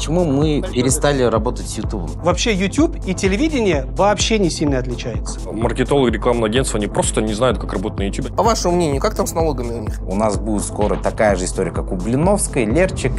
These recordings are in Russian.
почему мы перестали работать с YouTube? Вообще YouTube и телевидение вообще не сильно отличаются. Маркетологи рекламного агентства, они просто не знают, как работать на YouTube. По а вашему мнению, как там с налогами у них? У нас будет скоро такая же история, как у Блиновской, Лерчик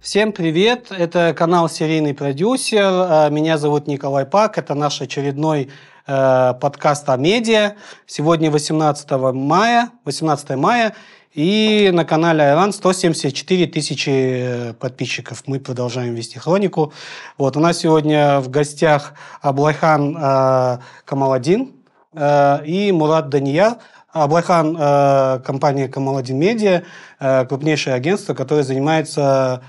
Всем привет! Это канал «Серийный продюсер». А, меня зовут Николай Пак. Это наш очередной Э, Подкаста медиа. Сегодня 18 мая, 18 мая, и на канале Айран 174 тысячи э, подписчиков. Мы продолжаем вести хронику. Вот у нас сегодня в гостях Аблайхан э, Камаладин э, и Мурат Дания. Аблайхан э, компания Камаладин Медиа, э, крупнейшее агентство, которое занимается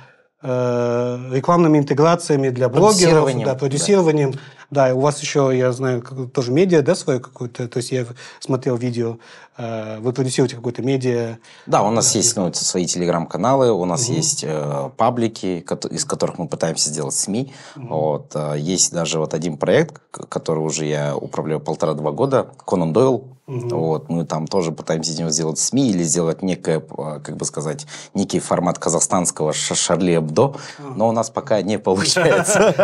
э, рекламными интеграциями для блогеров, продюсированием, да, продюсированием да. Да, у вас еще, я знаю, тоже медиа, да, свое какое-то, то есть я смотрел видео, э, вы продюсируете какое-то медиа. Да, у нас да. есть ну, свои телеграм-каналы, у нас угу. есть э, паблики, из которых мы пытаемся сделать СМИ. Угу. Вот, э, есть даже вот один проект, который уже я управляю полтора-два года, Конан Дойл, Угу. Вот, мы там тоже пытаемся из него сделать СМИ или сделать некое, э, как бы сказать, некий формат казахстанского Шарли Эбдо, но у нас пока не получается.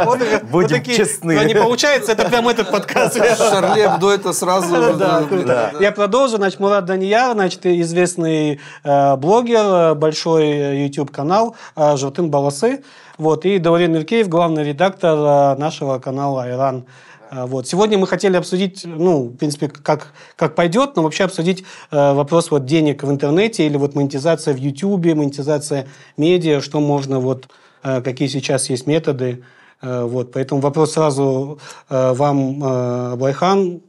Будем честны. Ну, получается, это прям этот подкаст. Шарле до это сразу... Да, Я продолжу. Значит, Мурат Данияр, значит, известный э, блогер, э, большой э, YouTube-канал «Журтын Баласы». Вот, и Даурен Миркеев, главный редактор нашего канала «Иран». Вот. Сегодня мы хотели обсудить, ну, в принципе, как, как пойдет, но вообще обсудить э, вопрос вот денег в интернете или вот монетизация в YouTube, монетизация медиа, что можно вот, э, какие сейчас есть методы Э, вот, поэтому вопрос сразу э, вам, э, Байхан.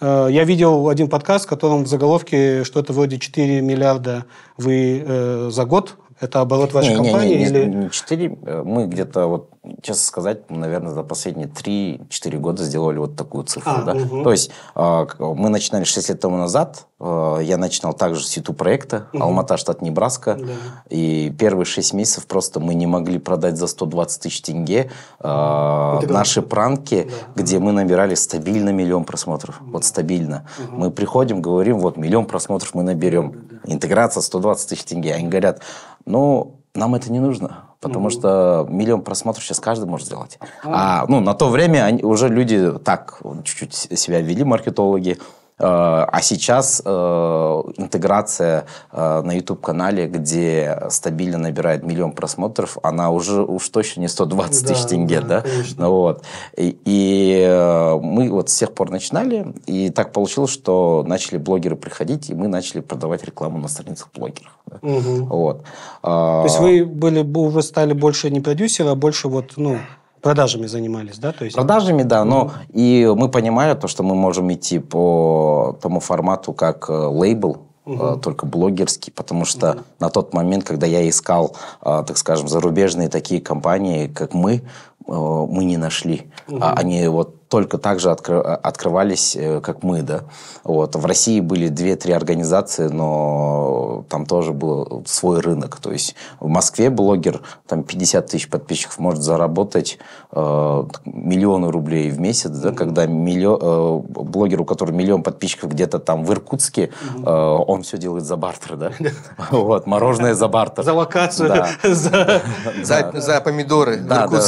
Я видел один подкаст, в котором в заголовке что-то вроде 4 миллиарда вы за год это оборот вашей не, компании? Не, не, не, или... 4, мы где-то вот честно сказать, наверное, за последние 3-4 года сделали вот такую цифру. А, да? угу. То есть э, мы начинали 6 лет тому назад. Э, я начинал также с YouTube-проекта угу. «Алмата, штат Небраска». Да. И первые 6 месяцев просто мы не могли продать за 120 тысяч тенге э, Это наши пранки, да. где мы набирали стабильно миллион просмотров. Да. Вот стабильно. Угу. Мы приходим, говорим, вот миллион просмотров мы наберем. Да. Интеграция 120 тысяч тенге. Они говорят, ну нам это не нужно, потому mm-hmm. что миллион просмотров сейчас каждый может сделать. Mm-hmm. А ну, на то время они, уже люди так чуть-чуть себя вели, маркетологи, Э, а сейчас э, интеграция э, на YouTube-канале, где стабильно набирает миллион просмотров, она уже уж точно не 120 да, тысяч тенге, да? да? Конечно. Вот. И, и мы вот с тех пор начинали, и так получилось, что начали блогеры приходить, и мы начали продавать рекламу на страницах блогеров. Да? Угу. Вот. То есть а вы были, уже стали больше не продюсеры, а больше вот, ну, Продажами занимались, да? То есть... Продажами, да, но mm-hmm. и мы понимали то, что мы можем идти по тому формату, как э, лейбл, угу. только блогерский, потому что угу. на тот момент, когда я искал, э, так скажем, зарубежные такие компании, как мы, Э, мы не нашли. Угу. они вот только так же откры, открывались, э, как мы, да. Вот. В России были 2-3 организации, но там тоже был свой рынок. То есть в Москве блогер там 50 тысяч подписчиков может заработать э, миллионы рублей в месяц, да, угу. когда миллион, э, блогер, у которого миллион подписчиков где-то там в Иркутске, угу. э, он все делает за бартер, да? Вот, мороженое за бартер. За локацию, за помидоры. Да, да,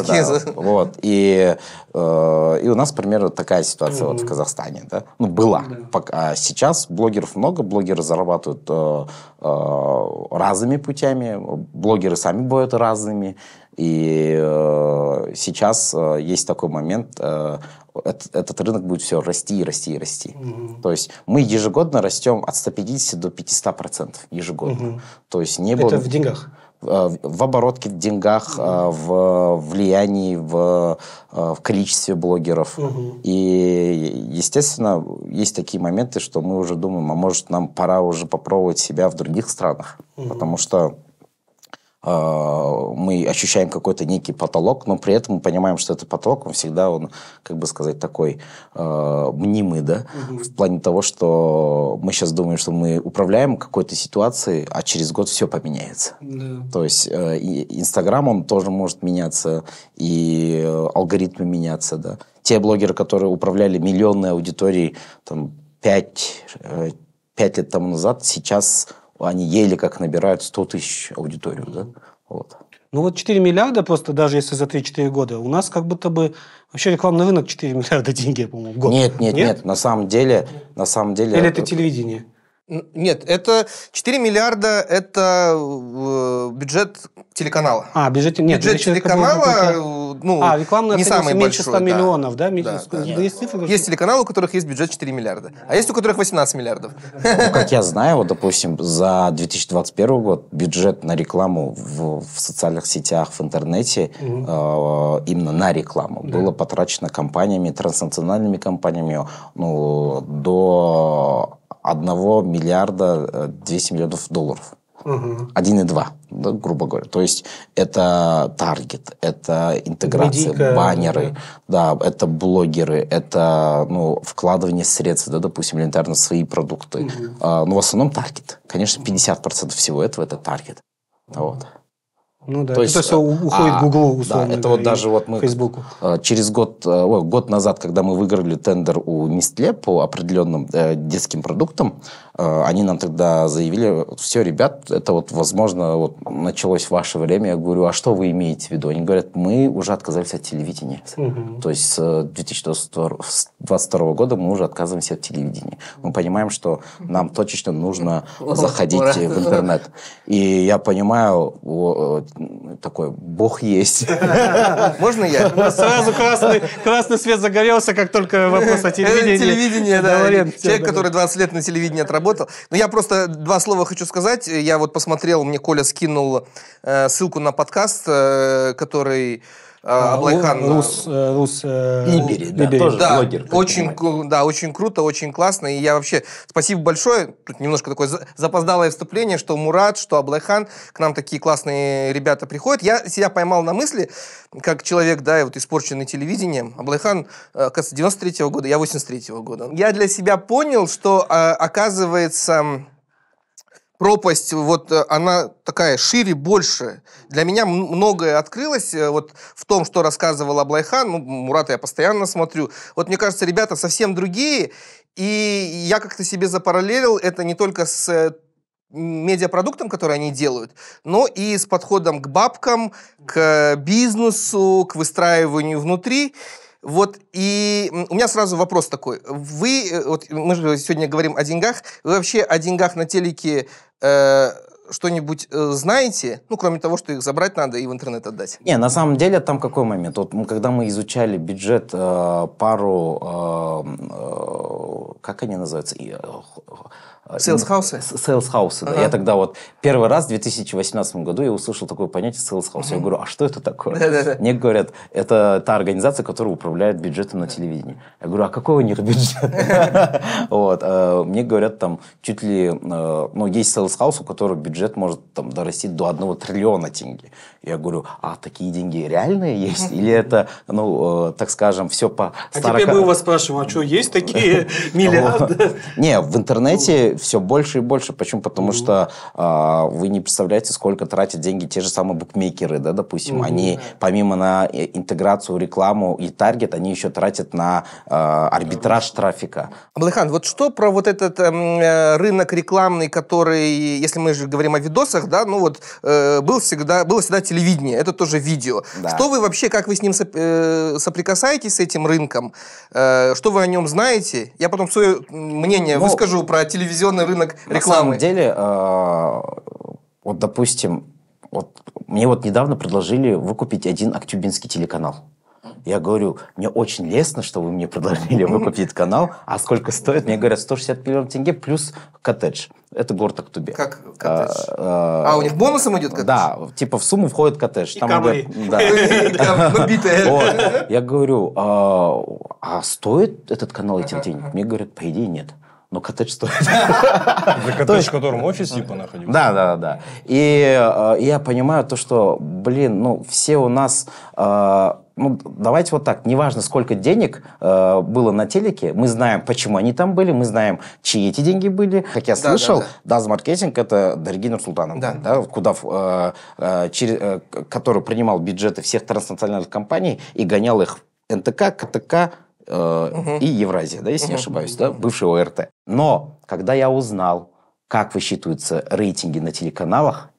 вот. И, э, и у нас, например, вот такая ситуация вот в Казахстане. Да? Ну, была. а сейчас блогеров много, блогеры зарабатывают э, э, разными путями, блогеры сами бывают разными. И э, сейчас э, есть такой момент, э, этот, этот рынок будет все расти и расти и расти. Угу. То есть мы ежегодно растем от 150 до 500 процентов ежегодно. Угу. То есть не было... Это в деньгах? Э, в оборотке, в деньгах, э, в влиянии, в, э, в количестве блогеров. Угу. И, естественно, есть такие моменты, что мы уже думаем, а может нам пора уже попробовать себя в других странах, угу. потому что а, мы ощущаем какой-то некий потолок, но при этом мы понимаем, что это потолок, он всегда, он, как бы сказать, такой э, мнимый, да, угу. в плане того, что мы сейчас думаем, что мы управляем какой-то ситуацией, а через год все поменяется. Да. То есть э, Инстаграм, он тоже может меняться, и алгоритмы меняться, да. Те блогеры, которые управляли миллионной аудиторией, там, 5, 5 э, лет тому назад, сейчас они еле как набирают 100 тысяч аудиторию. Да? Вот. Ну вот 4 миллиарда просто, даже если за 3-4 года, у нас как будто бы вообще рекламный рынок 4 миллиарда деньги, по-моему, в год. Нет, нет, нет, нет, на самом деле, на самом деле... Или это, это телевидение? Нет, это 4 миллиарда – это э, бюджет телеканала. А, бюджет, нет, бюджет телеканала ну, а, рекламная не самый меньше большой. миллионов, да? да, да, да. Есть, цифры, есть телеканалы, у которых есть бюджет 4 миллиарда, а есть у которых 18 миллиардов. Ну, как я знаю, вот, допустим, за 2021 год бюджет на рекламу в, в социальных сетях, в интернете, угу. э, именно на рекламу, да. было потрачено компаниями, транснациональными компаниями ну, до 1 миллиарда 200 э, миллионов долларов. Угу. 1,2, да, грубо говоря. То есть это таргет, это интеграция, Медика, баннеры, да. да, это блогеры, это ну, вкладывание средств, да, допустим, элементарно свои продукты. Угу. А, но ну, в основном таргет. Конечно, 50% всего этого это таргет. Угу. Вот. Ну да, то, это есть, то, что уходит а, Google, условно да, это да, вот даже вот мы Facebook. А, через год, а, о, год назад, когда мы выиграли тендер у Мистле по определенным э, детским продуктам, Э, они нам тогда заявили, все, ребят, это вот, возможно, вот началось ваше время. Я говорю, а что вы имеете в виду? Они говорят, мы уже отказались от телевидения. Угу. То есть э, с 2022 года мы уже отказываемся от телевидения. Мы понимаем, что нам точечно нужно заходить Ура. в интернет. И я понимаю, э, такой, бог есть. Можно я? сразу красный, красный свет загорелся, как только вопрос о телевидении. Телевидение, да. Человек, который 20 лет на телевидении отработал, работал. Но я просто два слова хочу сказать. Я вот посмотрел, мне Коля скинул э, ссылку на подкаст, э, который а, а, Аблайхан. Рус, э, Рус э, Ибери, да, Ибери. тоже да, блогер. Очень, да, очень круто, очень классно. И я вообще, спасибо большое, тут немножко такое запоздалое вступление, что Мурат, что Аблайхан, к нам такие классные ребята приходят. Я себя поймал на мысли, как человек, да, вот испорченный телевидением. Аблайхан, э, кажется, 93-го года, я 83-го года. Я для себя понял, что, оказывается, пропасть, вот э, она такая шире, больше. Для меня многое открылось э, вот в том, что рассказывал Аблайхан, ну, Мурата я постоянно смотрю. Вот мне кажется, ребята совсем другие, и я как-то себе запараллелил это не только с э, медиапродуктом, который они делают, но и с подходом к бабкам, к бизнесу, к выстраиванию внутри. Вот, и у меня сразу вопрос такой. Вы, вот мы же сегодня говорим о деньгах, вы вообще о деньгах на телеке Э, что-нибудь э, знаете, ну, кроме того, что их забрать надо и в интернет отдать? Не, на самом деле там какой момент? Вот когда мы изучали бюджет э, пару, э, э, как они называются, э, Сейлс-хаусы? сейлс Я тогда вот первый раз в 2018 году я услышал такое понятие сейлс-хаус. Угу. Я говорю, а что это такое? Мне говорят, это та организация, которая управляет бюджетом на телевидении. Я говорю, а какой у них бюджет? Вот. Э, мне говорят, там чуть ли... Э, ну, есть сейлс у которого бюджет может там дорасти до одного триллиона тенге. Я говорю, а такие деньги реальные есть? Или это, ну, э, так скажем, все по А старока... теперь мы у вас спрашиваем, а что, есть такие миллиарды? Не, в интернете все больше и больше. Почему? Потому что а, вы не представляете, сколько тратят деньги те же самые букмекеры, да, допустим. Они помимо на интеграцию, рекламу и таргет, они еще тратят на а, арбитраж трафика. Аблайхан, вот что про вот этот эм, э, рынок рекламный, который, если мы же говорим о видосах, да, ну вот э, был всегда, было всегда телевизор телевидение, это тоже видео. Да. Что вы вообще, как вы с ним э, соприкасаетесь, с этим рынком? Э, что вы о нем знаете? Я потом свое мнение ну, выскажу про телевизионный рынок рекламы. На самом деле, э, вот, допустим, вот мне вот недавно предложили выкупить один актюбинский телеканал. Я говорю, мне очень лестно, что вы мне предложили выкупить канал. А сколько стоит? Мне говорят, 160 миллионов тенге плюс коттедж. Это город Актубе. Как коттедж? А, а, у них бонусом идет коттедж? Да, типа в сумму входит коттедж. И там говорят, да. вот. Я говорю, «А, а, стоит этот канал этих денег? Мне говорят, по идее, нет но коттедж стоит. За коттедж, в котором офис типа находился. Да, да, да. И э, я понимаю то, что, блин, ну, все у нас э, ну, давайте вот так, неважно, сколько денег э, было на телеке, мы знаем, почему они там были, мы знаем, чьи эти деньги были. Как я слышал, да, да. маркетинг это Даргин Нурсултанов, да. Да, куда, э, э, через, э, который принимал бюджеты всех транснациональных компаний и гонял их НТК, КТК, э, угу. и Евразия, да, если угу. не ошибаюсь, да, бывший ОРТ. Но когда я узнал, как высчитываются рейтинги на телеканалах,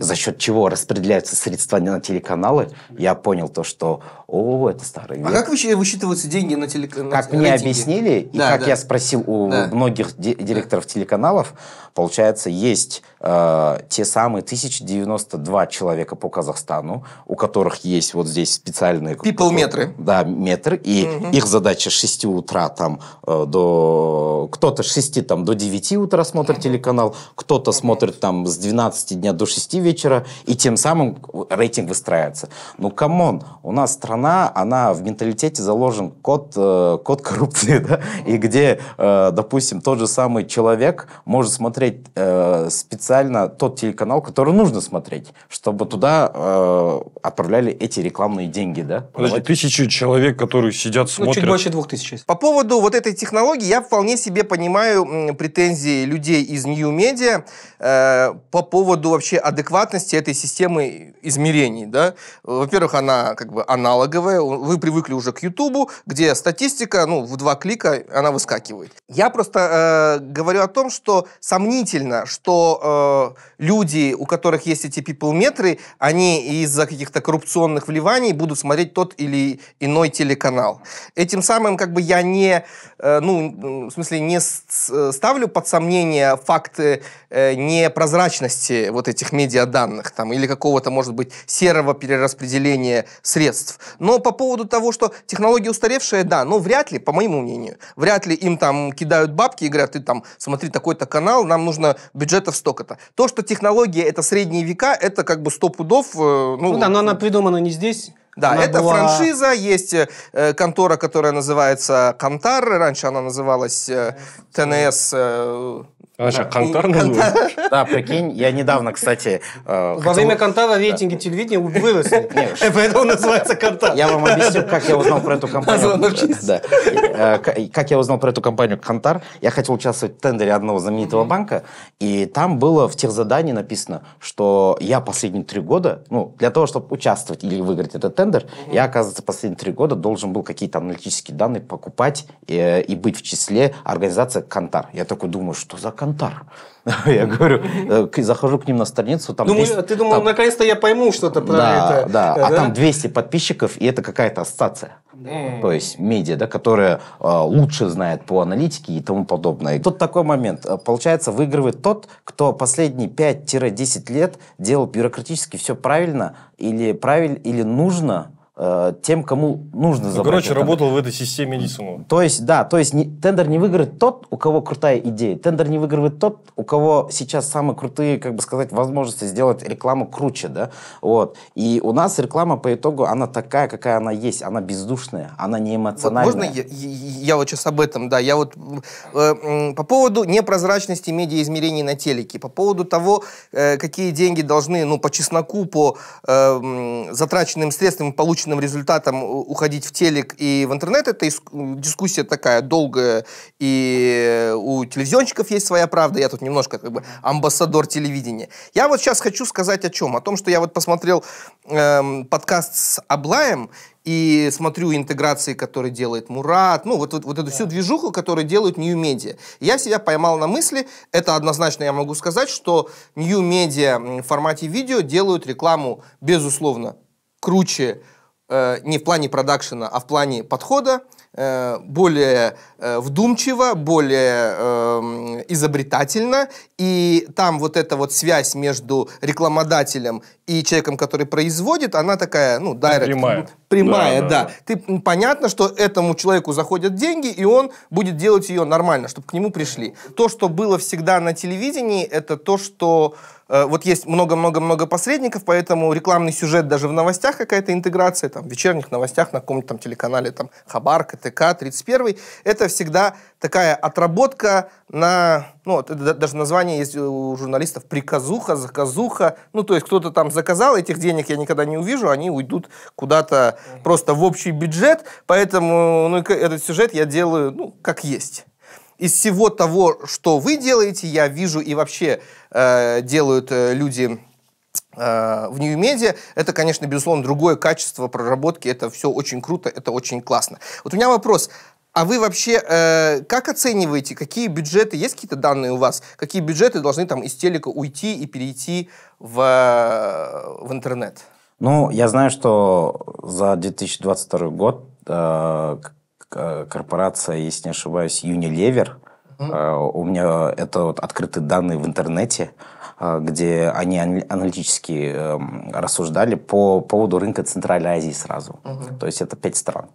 за счет чего распределяются средства на телеканалы, я понял то, что о, это старый век. А как вообще высчитываются деньги на телеканалы? Как мне объяснили, и да, как да. я спросил у да. многих директоров да. телеканалов, получается, есть Э, те самые 1092 человека по Казахстану, у которых есть вот здесь специальные... People-метры. Да, метры, и угу. их задача с 6 утра там э, до... Кто-то с 6 там до 9 утра смотрит телеканал, кто-то смотрит там с 12 дня до 6 вечера, и тем самым рейтинг выстраивается. Ну, камон, у нас страна, она в менталитете заложен код, э, код коррупции, да, и где, допустим, тот же самый человек может смотреть э, специально специально тот телеканал, который нужно смотреть, чтобы туда э, отправляли эти рекламные деньги, да? Подожди, тысячи человек, которые сидят, смотрят. Ну, чуть больше двух тысяч. По поводу вот этой технологии я вполне себе понимаю претензии людей из New Media э, по поводу вообще адекватности этой системы измерений, да? Во-первых, она как бы аналоговая, вы привыкли уже к YouTube, где статистика, ну, в два клика она выскакивает. Я просто э, говорю о том, что сомнительно, что э, Э, люди, у которых есть эти people-метры, они из-за каких-то коррупционных вливаний будут смотреть тот или иной телеканал. Этим самым как бы я не, э, ну, в смысле, не ставлю под сомнение факты э, непрозрачности вот этих медиаданных там или какого-то, может быть, серого перераспределения средств. Но по поводу того, что технология устаревшая, да, но вряд ли, по моему мнению, вряд ли им там кидают бабки и говорят, ты там смотри такой-то канал, нам нужно бюджетов столько это. То, что технология это средние века, это как бы сто пудов. Э, ну, ну да, но она ну, придумана не здесь. Да, она это была... франшиза, есть э, контора, которая называется Кантар, раньше она называлась э, ТНС. Э, а что, Кантар нужен? Да, прикинь, я недавно, кстати... Э, Во время Кантара рейтинги телевидения выросли. Поэтому называется Кантар. Я вам объясню, как я узнал про эту компанию. Э, как я узнал про эту компанию Кантар. Я хотел участвовать в тендере одного знаменитого банка, и там было в тех задании написано, что я последние три года, ну, для того, чтобы участвовать или выиграть этот тендер, я, оказывается, последние три года должен был какие-то аналитические данные покупать э, и быть в числе организации Кантар. Я такой думаю, что за Кантар? Кантар. Я говорю, э, захожу к ним на страницу, там... Ну 200, ты думал, там... наконец-то я пойму что-то про да, это. Да, да, а там 200 подписчиков, и это какая-то ассоциация. То есть медиа, да, которая э, лучше знает по аналитике и тому подобное. И тут такой момент. Э, получается, выигрывает тот, кто последние 5-10 лет делал бюрократически все правильно или, правиль, или нужно, Э, тем, кому нужно забрать. Короче, тендер. работал в этой системе Эдисонова. То есть, да, то есть не, тендер не выиграет тот, у кого крутая идея. Тендер не выигрывает тот, у кого сейчас самые крутые, как бы сказать, возможности сделать рекламу круче, да, вот. И у нас реклама по итогу, она такая, какая она есть, она бездушная, она не эмоциональная. Вот можно я, я вот сейчас об этом, да, я вот э, по поводу непрозрачности медиаизмерений на телеке, по поводу того, э, какие деньги должны, ну, по чесноку, по э, затраченным средствам получить конечным результатом уходить в телек и в интернет. Это дискуссия такая долгая, и у телевизионщиков есть своя правда. Я тут немножко как бы амбассадор телевидения. Я вот сейчас хочу сказать о чем? О том, что я вот посмотрел эм, подкаст с Аблаем, и смотрю интеграции, которые делает Мурат, ну, вот, вот, вот эту всю движуху, которую делают New Media. Я себя поймал на мысли, это однозначно я могу сказать, что New Media в формате видео делают рекламу, безусловно, круче, Э, не в плане продакшена, а в плане подхода, э, более э, вдумчиво, более эм, изобретательно. И там вот эта вот связь между рекламодателем и человеком, который производит, она такая, ну, direct, прямая. Прямая, да. да. да. Ты, понятно, что этому человеку заходят деньги, и он будет делать ее нормально, чтобы к нему пришли. То, что было всегда на телевидении, это то, что... Э, вот есть много-много-много посредников, поэтому рекламный сюжет даже в новостях какая-то интеграция, там, в вечерних новостях на каком то там телеканале, там, Хабар, КТК, 31, это всегда такая отработка на, ну, даже название есть у журналистов приказуха, заказуха, ну, то есть кто-то там заказал, этих денег я никогда не увижу, они уйдут куда-то просто в общий бюджет, поэтому, ну, этот сюжет я делаю, ну, как есть из всего того, что вы делаете, я вижу и вообще э, делают э, люди э, в Нью-Медиа, это, конечно, безусловно, другое качество проработки, это все очень круто, это очень классно. Вот у меня вопрос, а вы вообще э, как оцениваете, какие бюджеты, есть какие-то данные у вас, какие бюджеты должны там из телека уйти и перейти в, в интернет? Ну, я знаю, что за 2022 год э, корпорация, если не ошибаюсь, Unilever. Mm-hmm. У меня это вот открытые данные в интернете, а, где они аналитически эм, рассуждали по поводу рынка Центральной Азии сразу. Mm-hmm. То есть это пять стран.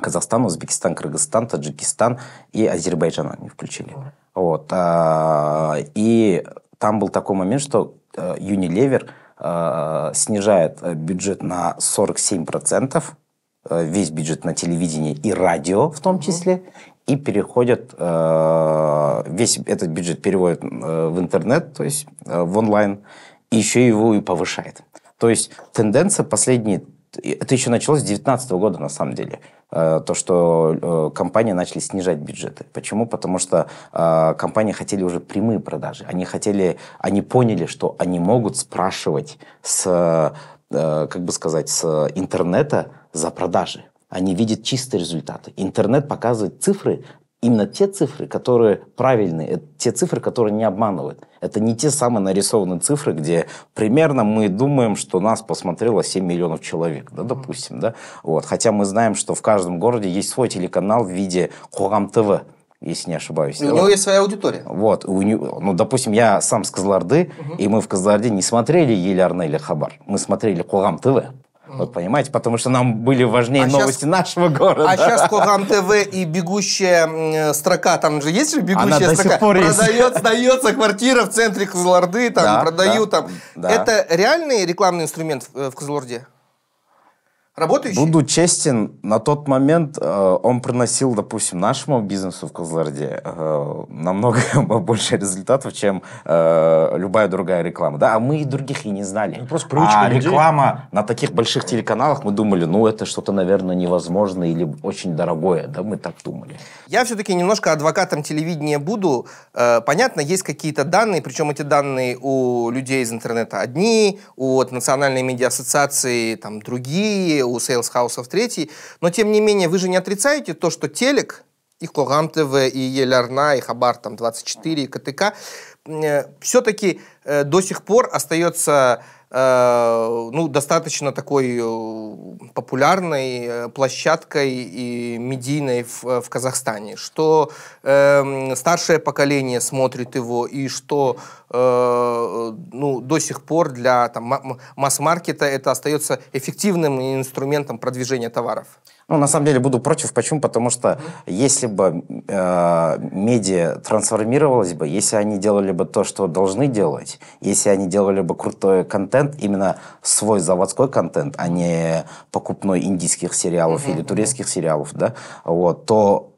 Казахстан, Узбекистан, Кыргызстан, Таджикистан и Азербайджан они включили. Mm-hmm. Вот. А, и там был такой момент, что э, Unilever э, снижает э, бюджет на 47%, Э, весь бюджет на телевидение и радио в том числе, угу. и переходят, э, весь этот бюджет переводят э, в интернет, то есть в онлайн, и еще его и повышает. То есть тенденция последние это еще началось с 2019 года, на самом деле, то, что компании начали снижать бюджеты. Почему? Потому что компании хотели уже прямые продажи. Они хотели, они поняли, что они могут спрашивать с, как бы сказать, с интернета за продажи. Они видят чистые результаты. Интернет показывает цифры, именно те цифры, которые правильные, э, те цифры, которые не обманывают. Это не те самые нарисованные цифры, где примерно мы думаем, что нас посмотрело 7 миллионов человек, да, допустим, да, вот. Хотя мы знаем, что в каждом городе есть свой телеканал в виде Хугам ТВ, если не ошибаюсь. У него есть своя аудитория. Вот, у него, ну, допустим, я сам с Козларды, угу. и мы в Козларде не смотрели Ель Арне или Хабар, мы смотрели Хугам ТВ. Вот понимаете, потому что нам были важнее а новости сейчас, нашего города. А сейчас Куран ТВ и бегущая э, строка, там же есть же бегущая Она строка? Продает, сдается квартира в центре Козлорды, там да, продают. Да, там. Да. Это реальный рекламный инструмент э, в Козлорде? работающий. Буду честен, на тот момент э, он приносил, допустим, нашему бизнесу в Козларде э, намного больше результатов, чем э, любая другая реклама. Да, а мы и других и не знали. Ну, просто привычка а людей. реклама на таких больших телеканалах, мы думали, ну это что-то, наверное, невозможное или очень дорогое. Да, мы так думали. Я все-таки немножко адвокатом телевидения буду. Э, понятно, есть какие-то данные, причем эти данные у людей из интернета одни, от Национальной медиа-ассоциации там другие, другие у сейлс-хаусов третий, но тем не менее вы же не отрицаете то, что телек, и Когам ТВ, и Елярна, и Хабар там 24, и КТК, э, все-таки э, до сих пор остается э, ну, достаточно такой популярной площадкой и медийной в, в Казахстане, что э, старшее поколение смотрит его, и что Э, ну, до сих пор для там, масс-маркета это остается эффективным инструментом продвижения товаров. Ну, на самом деле буду против. Почему? Потому что mm-hmm. если бы э, медиа трансформировалась бы, если они делали бы то, что должны делать, если они делали бы крутой контент, именно свой заводской контент, а не покупной индийских сериалов mm-hmm. или турецких сериалов, да, вот, то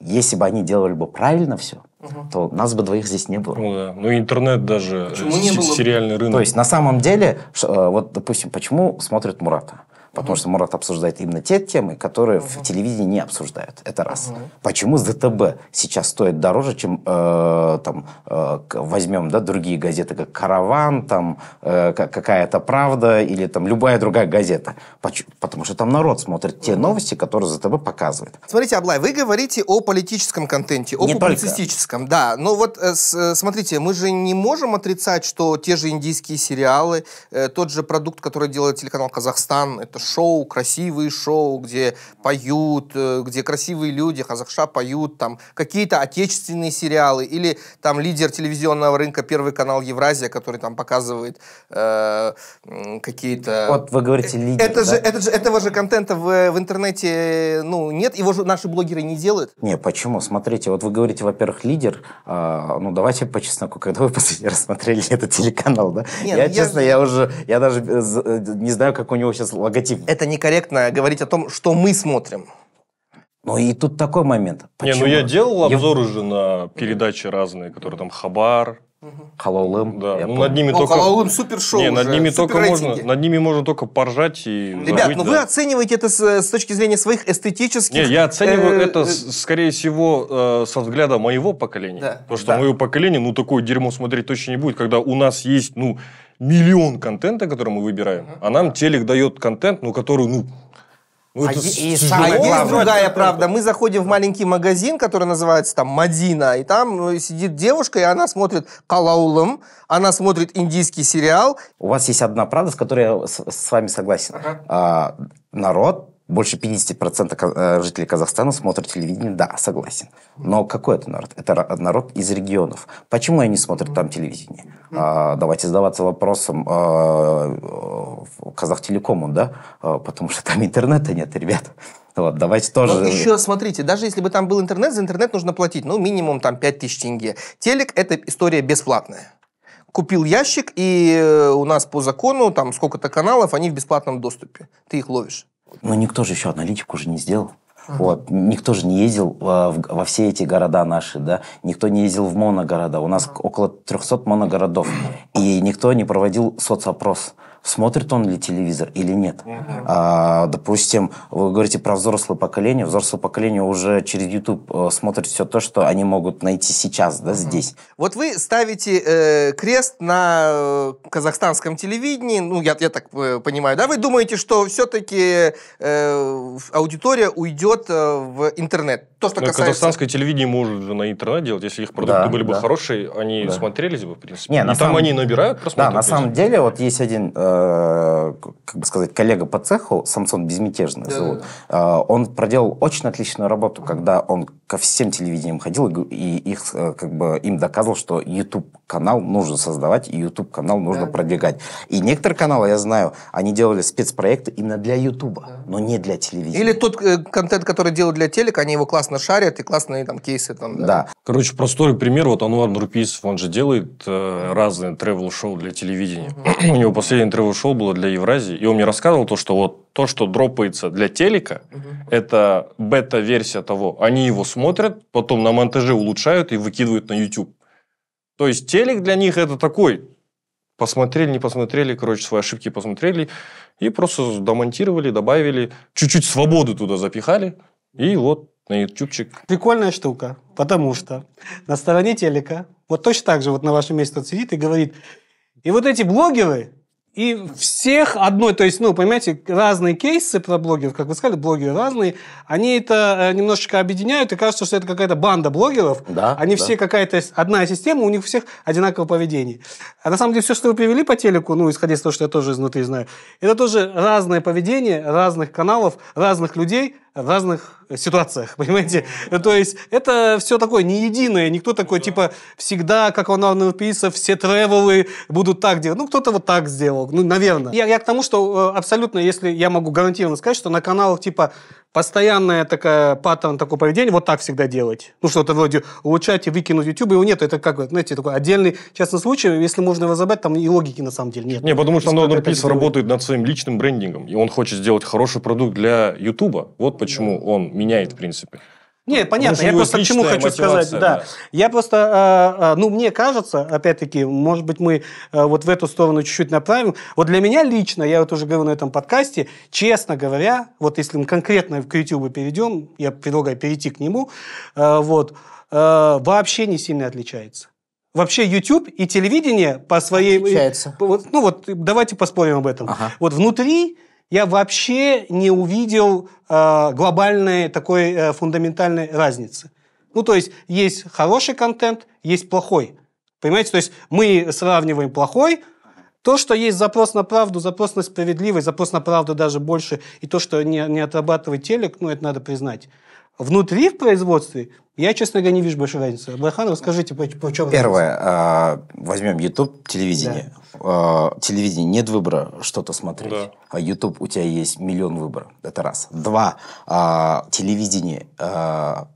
если бы они делали бы правильно все, Угу. то нас бы двоих здесь не было. Ну да, ну интернет даже, не было? сериальный рынок. То есть на самом деле, э, вот допустим, почему смотрят Мурата? потому угу. что Мурат обсуждает именно те темы, которые угу. в телевидении не обсуждают. Это раз. Угу. Почему ЗТБ сейчас стоит дороже, чем э, там э, возьмем да, другие газеты, как Караван, там э, какая-то Правда или там любая другая газета? Почему? Потому что там народ смотрит те угу. новости, которые ЗТБ показывает. Смотрите, Аблай, вы говорите о политическом контенте, о не публицистическом, только. да. Но вот э, э, смотрите, мы же не можем отрицать, что те же индийские сериалы, э, тот же продукт, который делает телеканал Казахстан, это шоу, красивые шоу, где поют, э, где красивые люди, хазахша поют, там какие-то отечественные сериалы, или там лидер телевизионного рынка, первый канал Евразия, который там показывает э, какие-то... Вот вы говорите лидер, э, это да? же, это же, Этого же контента в, в интернете ну, нет, его же наши блогеры не делают. Не, почему? Смотрите, вот вы говорите, во-первых, лидер, э, ну давайте по чесноку, когда вы последний раз смотрели этот телеканал, да? Нет, я, ну, я, честно, я уже, я даже э, не знаю, как у него сейчас логотип Спасибо. Это некорректно говорить о том, что мы смотрим. Ну и тут такой момент. Почему? Не, ну я делал обзор я... же на передачи разные, которые там Хабар, Халаулым. Да, ну, над ними О, только... Халаулым супер шоу Не, над ними, только можно, над ними можно только поржать и Ребят, забыть, ну да. вы оцениваете это с, с точки зрения своих эстетических... Не, я оцениваю э, это, э, скорее всего, э, со взгляда моего поколения. Да. Потому что да. мое поколение, ну, такое дерьмо смотреть точно не будет, когда у нас есть, ну, миллион контента, который мы выбираем, uh-huh. а нам телек дает контент, ну, который, ну, ну, а, это и а главное. есть другая правда. Мы заходим в маленький магазин, который называется там Мадина, и там ну, сидит девушка, и она смотрит Калаулам, она смотрит индийский сериал. У вас есть одна правда, с которой я с, с вами согласен. Ага. А, народ больше 50% э, жителей Казахстана смотрят телевидение, да, согласен. Но какой это народ? Это народ из регионов. Почему они смотрят там телевидение? А, давайте задаваться вопросом а, Казахтелекому, да? А, потому что там интернета нет, ребят. Вот, давайте тоже... Но ну, еще, смотрите, даже если бы там был интернет, за интернет нужно платить, ну, минимум там 5000 тенге. Телек – это история бесплатная купил ящик, и э, у нас по закону там сколько-то каналов, они в бесплатном доступе. Ты их ловишь. Но ну, никто же еще аналитику уже не сделал. Угу. Вот. Никто же не ездил а, во, все эти города наши, да? Никто не ездил в моногорода. У нас угу. около 300 моногородов. И никто не проводил соцопрос смотрит он ли телевизор или нет. Угу. А, допустим, вы говорите про взрослое поколение. Взрослое поколение уже через YouTube э, смотрит все то, что они могут найти сейчас, да, угу. здесь. Вот вы ставите э, крест на э, казахстанском телевидении, ну, я, я так э, понимаю, да? Вы думаете, что все-таки э, аудитория уйдет в интернет? То, что ну, касается... Казахстанское телевидение может на интернет делать, если их продукты да, были да. бы хорошие, они да. смотрелись бы, в принципе. Не, на И на там самом... они набирают просмотры. Да, на самом деле, вот есть один Э, как бы сказать, коллега по цеху, Самсон Безмятежный, да, зовут, да. Э, он проделал очень отличную работу, когда он ко всем телевидениям ходил и, их, э, как бы, им доказывал, что YouTube-канал нужно создавать, и YouTube-канал нужно да. продвигать. И некоторые каналы, я знаю, они делали спецпроекты именно для YouTube, да. но не для телевидения. Или тот э, контент, который делают для телека, они его классно шарят, и классные там кейсы там. Да. да. Короче, простой пример, вот Ануар Нурписов, он же делает э, разные travel шоу для телевидения. У него последний Тревор Шоу было для Евразии, и он мне рассказывал то, что вот то, что дропается для телека, угу. это бета-версия того. Они его смотрят, потом на монтаже улучшают и выкидывают на YouTube. То есть телек для них это такой. Посмотрели, не посмотрели, короче, свои ошибки посмотрели и просто домонтировали, добавили, чуть-чуть свободы туда запихали, и вот на ютубчик. Прикольная штука, потому что на стороне телека вот точно так же вот на вашем месте тот сидит и говорит, и вот эти блогеры, и всех одной, то есть, ну, понимаете, разные кейсы про блогеров, как вы сказали, блогеры разные, они это э, немножечко объединяют, и кажется, что это какая-то банда блогеров, да, они да. все какая-то одна система, у них всех одинаковое поведение. А на самом деле все, что вы привели по телеку, ну, исходя из того, что я тоже изнутри знаю, это тоже разное поведение разных каналов, разных людей, разных ситуациях, понимаете? То есть это все такое не единое, никто ну такой, типа, всегда, как он написал, все тревелы будут так делать. Ну, кто-то вот так сделал, ну, наверное. Я, я к тому, что э, абсолютно, если я могу гарантированно сказать, что на каналах, типа, постоянная такая паттерн такое поведение вот так всегда делать. Ну, что-то вроде улучшать и выкинуть YouTube, его нет. Это как, знаете, такой отдельный частный случай. Если можно его разобрать, там и логики на самом деле нет. Не, потому что Нордер Пис работает над своим личным брендингом, и он хочет сделать хороший продукт для YouTube. Вот почему да. он меняет в принципе. Не, понятно. Я просто к чему хочу сказать. Да. да. Я просто, э, э, ну, мне кажется, опять-таки, может быть, мы э, вот в эту сторону чуть-чуть направим. Вот для меня лично, я вот уже говорю на этом подкасте, честно говоря, вот если мы конкретно к YouTube перейдем, я предлагаю перейти к нему, вот, вообще не сильно отличается. Вообще YouTube и телевидение по своей... Отличается. Ну вот давайте поспорим об этом. Ага. Вот внутри я вообще не увидел э, глобальной такой э, фундаментальной разницы. Ну, то есть, есть хороший контент, есть плохой. Понимаете, то есть мы сравниваем плохой, то, что есть запрос на правду, запрос на справедливость, запрос на правду даже больше, и то, что не, не отрабатывает телек, ну, это надо признать внутри в производстве я, честно говоря, не вижу большой разницы. Абрахан, расскажите, по, по чем Первое. Разница? возьмем YouTube, телевидение. Да. А, телевидение нет выбора что-то смотреть. Да. А YouTube у тебя есть миллион выборов. Это раз. Два. А, телевидение а,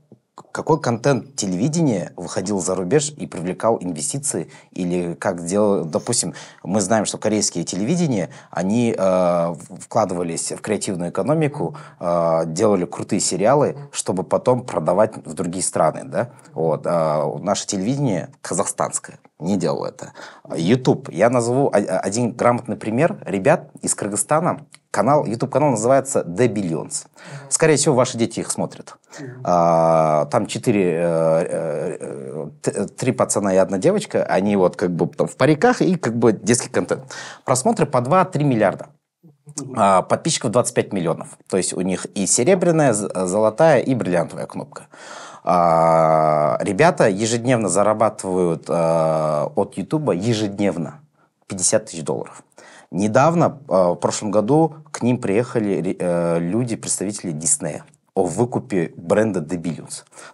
какой контент телевидения выходил за рубеж и привлекал инвестиции? Или как делал, допустим, мы знаем, что корейские телевидения, они э, вкладывались в креативную экономику, э, делали крутые сериалы, чтобы потом продавать в другие страны, да? Вот, э, наше телевидение казахстанское не делал это. YouTube. Я назову один грамотный пример ребят из Кыргызстана, канал, YouTube канал называется The Billions. Скорее всего, ваши дети их смотрят. А, там четыре, э, э, э, три пацана и одна девочка, они вот как бы там в париках и как бы детский контент. Просмотры по 2-3 миллиарда. А, подписчиков 25 миллионов. То есть у них и серебряная, золотая и бриллиантовая кнопка. А, ребята ежедневно зарабатывают от YouTube ежедневно 50 тысяч долларов. Недавно, а, в прошлом году, к ним приехали э, люди, представители Диснея о выкупе бренда The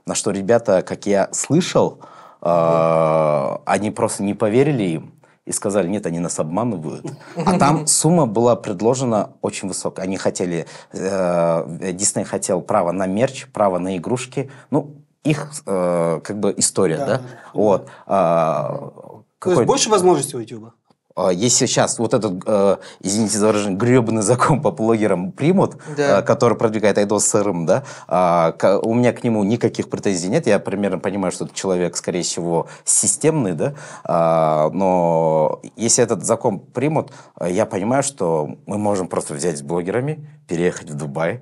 На что ребята, как я слышал, а, они просто не поверили им и сказали, нет, они нас обманывают. А там сумма была предложена очень высокая. Они хотели, э, Дисней хотел право на мерч, право на игрушки. Ну, их э, как бы история, да? Вот. Какой... То есть больше возможностей у YouTube? А, если сейчас вот этот, э, извините за выражение, гребаный закон по блогерам примут, да. Э, который продвигает Айдол СРМ, да, а, у меня к нему никаких претензий нет. Я примерно понимаю, что этот человек, скорее всего, системный, да, а, но если этот закон примут, э, я понимаю, что мы можем просто взять с блогерами, переехать в Дубай,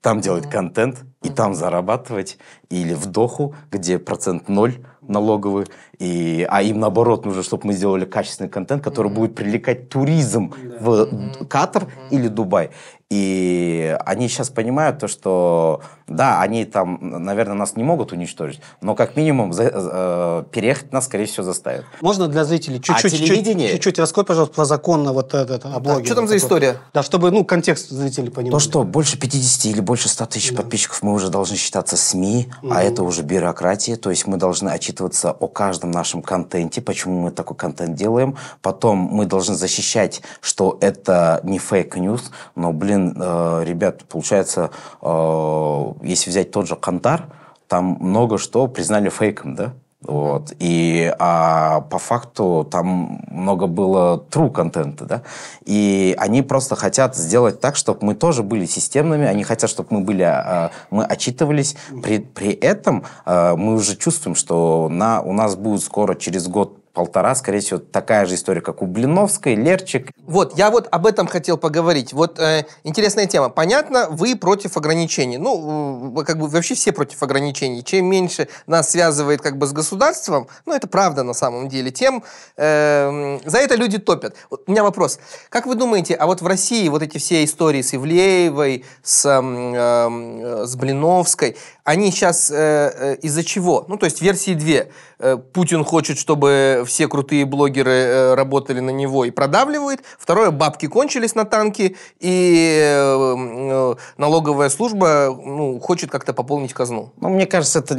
там делать контент и там зарабатывать, или в Доху, где процент ноль, налоговые, и, а им наоборот нужно, чтобы мы сделали качественный контент, который mm-hmm. будет привлекать туризм mm-hmm. в Катар mm-hmm. или Дубай. И они сейчас понимают то, что да, они там, наверное, нас не могут уничтожить, но как минимум за, э, переехать нас, скорее всего, заставят. Можно для зрителей а чуть-чуть, а телевидение... чуть-чуть раскрой, пожалуйста, про закон вот этот о Да, что там за история? Да, чтобы ну контекст зрителей понимали. То, что больше 50 или больше 100 тысяч да. подписчиков мы уже должны считаться СМИ, угу. а это уже бюрократия, то есть мы должны отчитываться о каждом нашем контенте, почему мы такой контент делаем, потом мы должны защищать, что это не фейк-ньюс, но, блин, блин, э, ребят, получается, э, если взять тот же Кантар, там много что признали фейком, да? Вот. И а по факту там много было true контента, да? И они просто хотят сделать так, чтобы мы тоже были системными, они хотят, чтобы мы были, а, мы отчитывались. При, при этом э, мы уже чувствуем, что на, у нас будет скоро через год полтора, скорее всего, такая же история, как у Блиновской, Лерчик. Вот, я вот об этом хотел поговорить. Вот э, интересная тема. Понятно, вы против ограничений. Ну, э, как бы вообще все против ограничений. Чем меньше нас связывает как бы с государством, ну, это правда на самом деле, тем э, за это люди топят. Вот у меня вопрос. Как вы думаете, а вот в России вот эти все истории с Ивлеевой, с, э, с Блиновской, они сейчас э, э, из-за чего? Ну, то есть версии две Э, Путин хочет, чтобы все крутые блогеры э, работали на него и продавливает. Второе, бабки кончились на танки, и э, налоговая служба ну, хочет как-то пополнить казну. Ну, мне кажется, это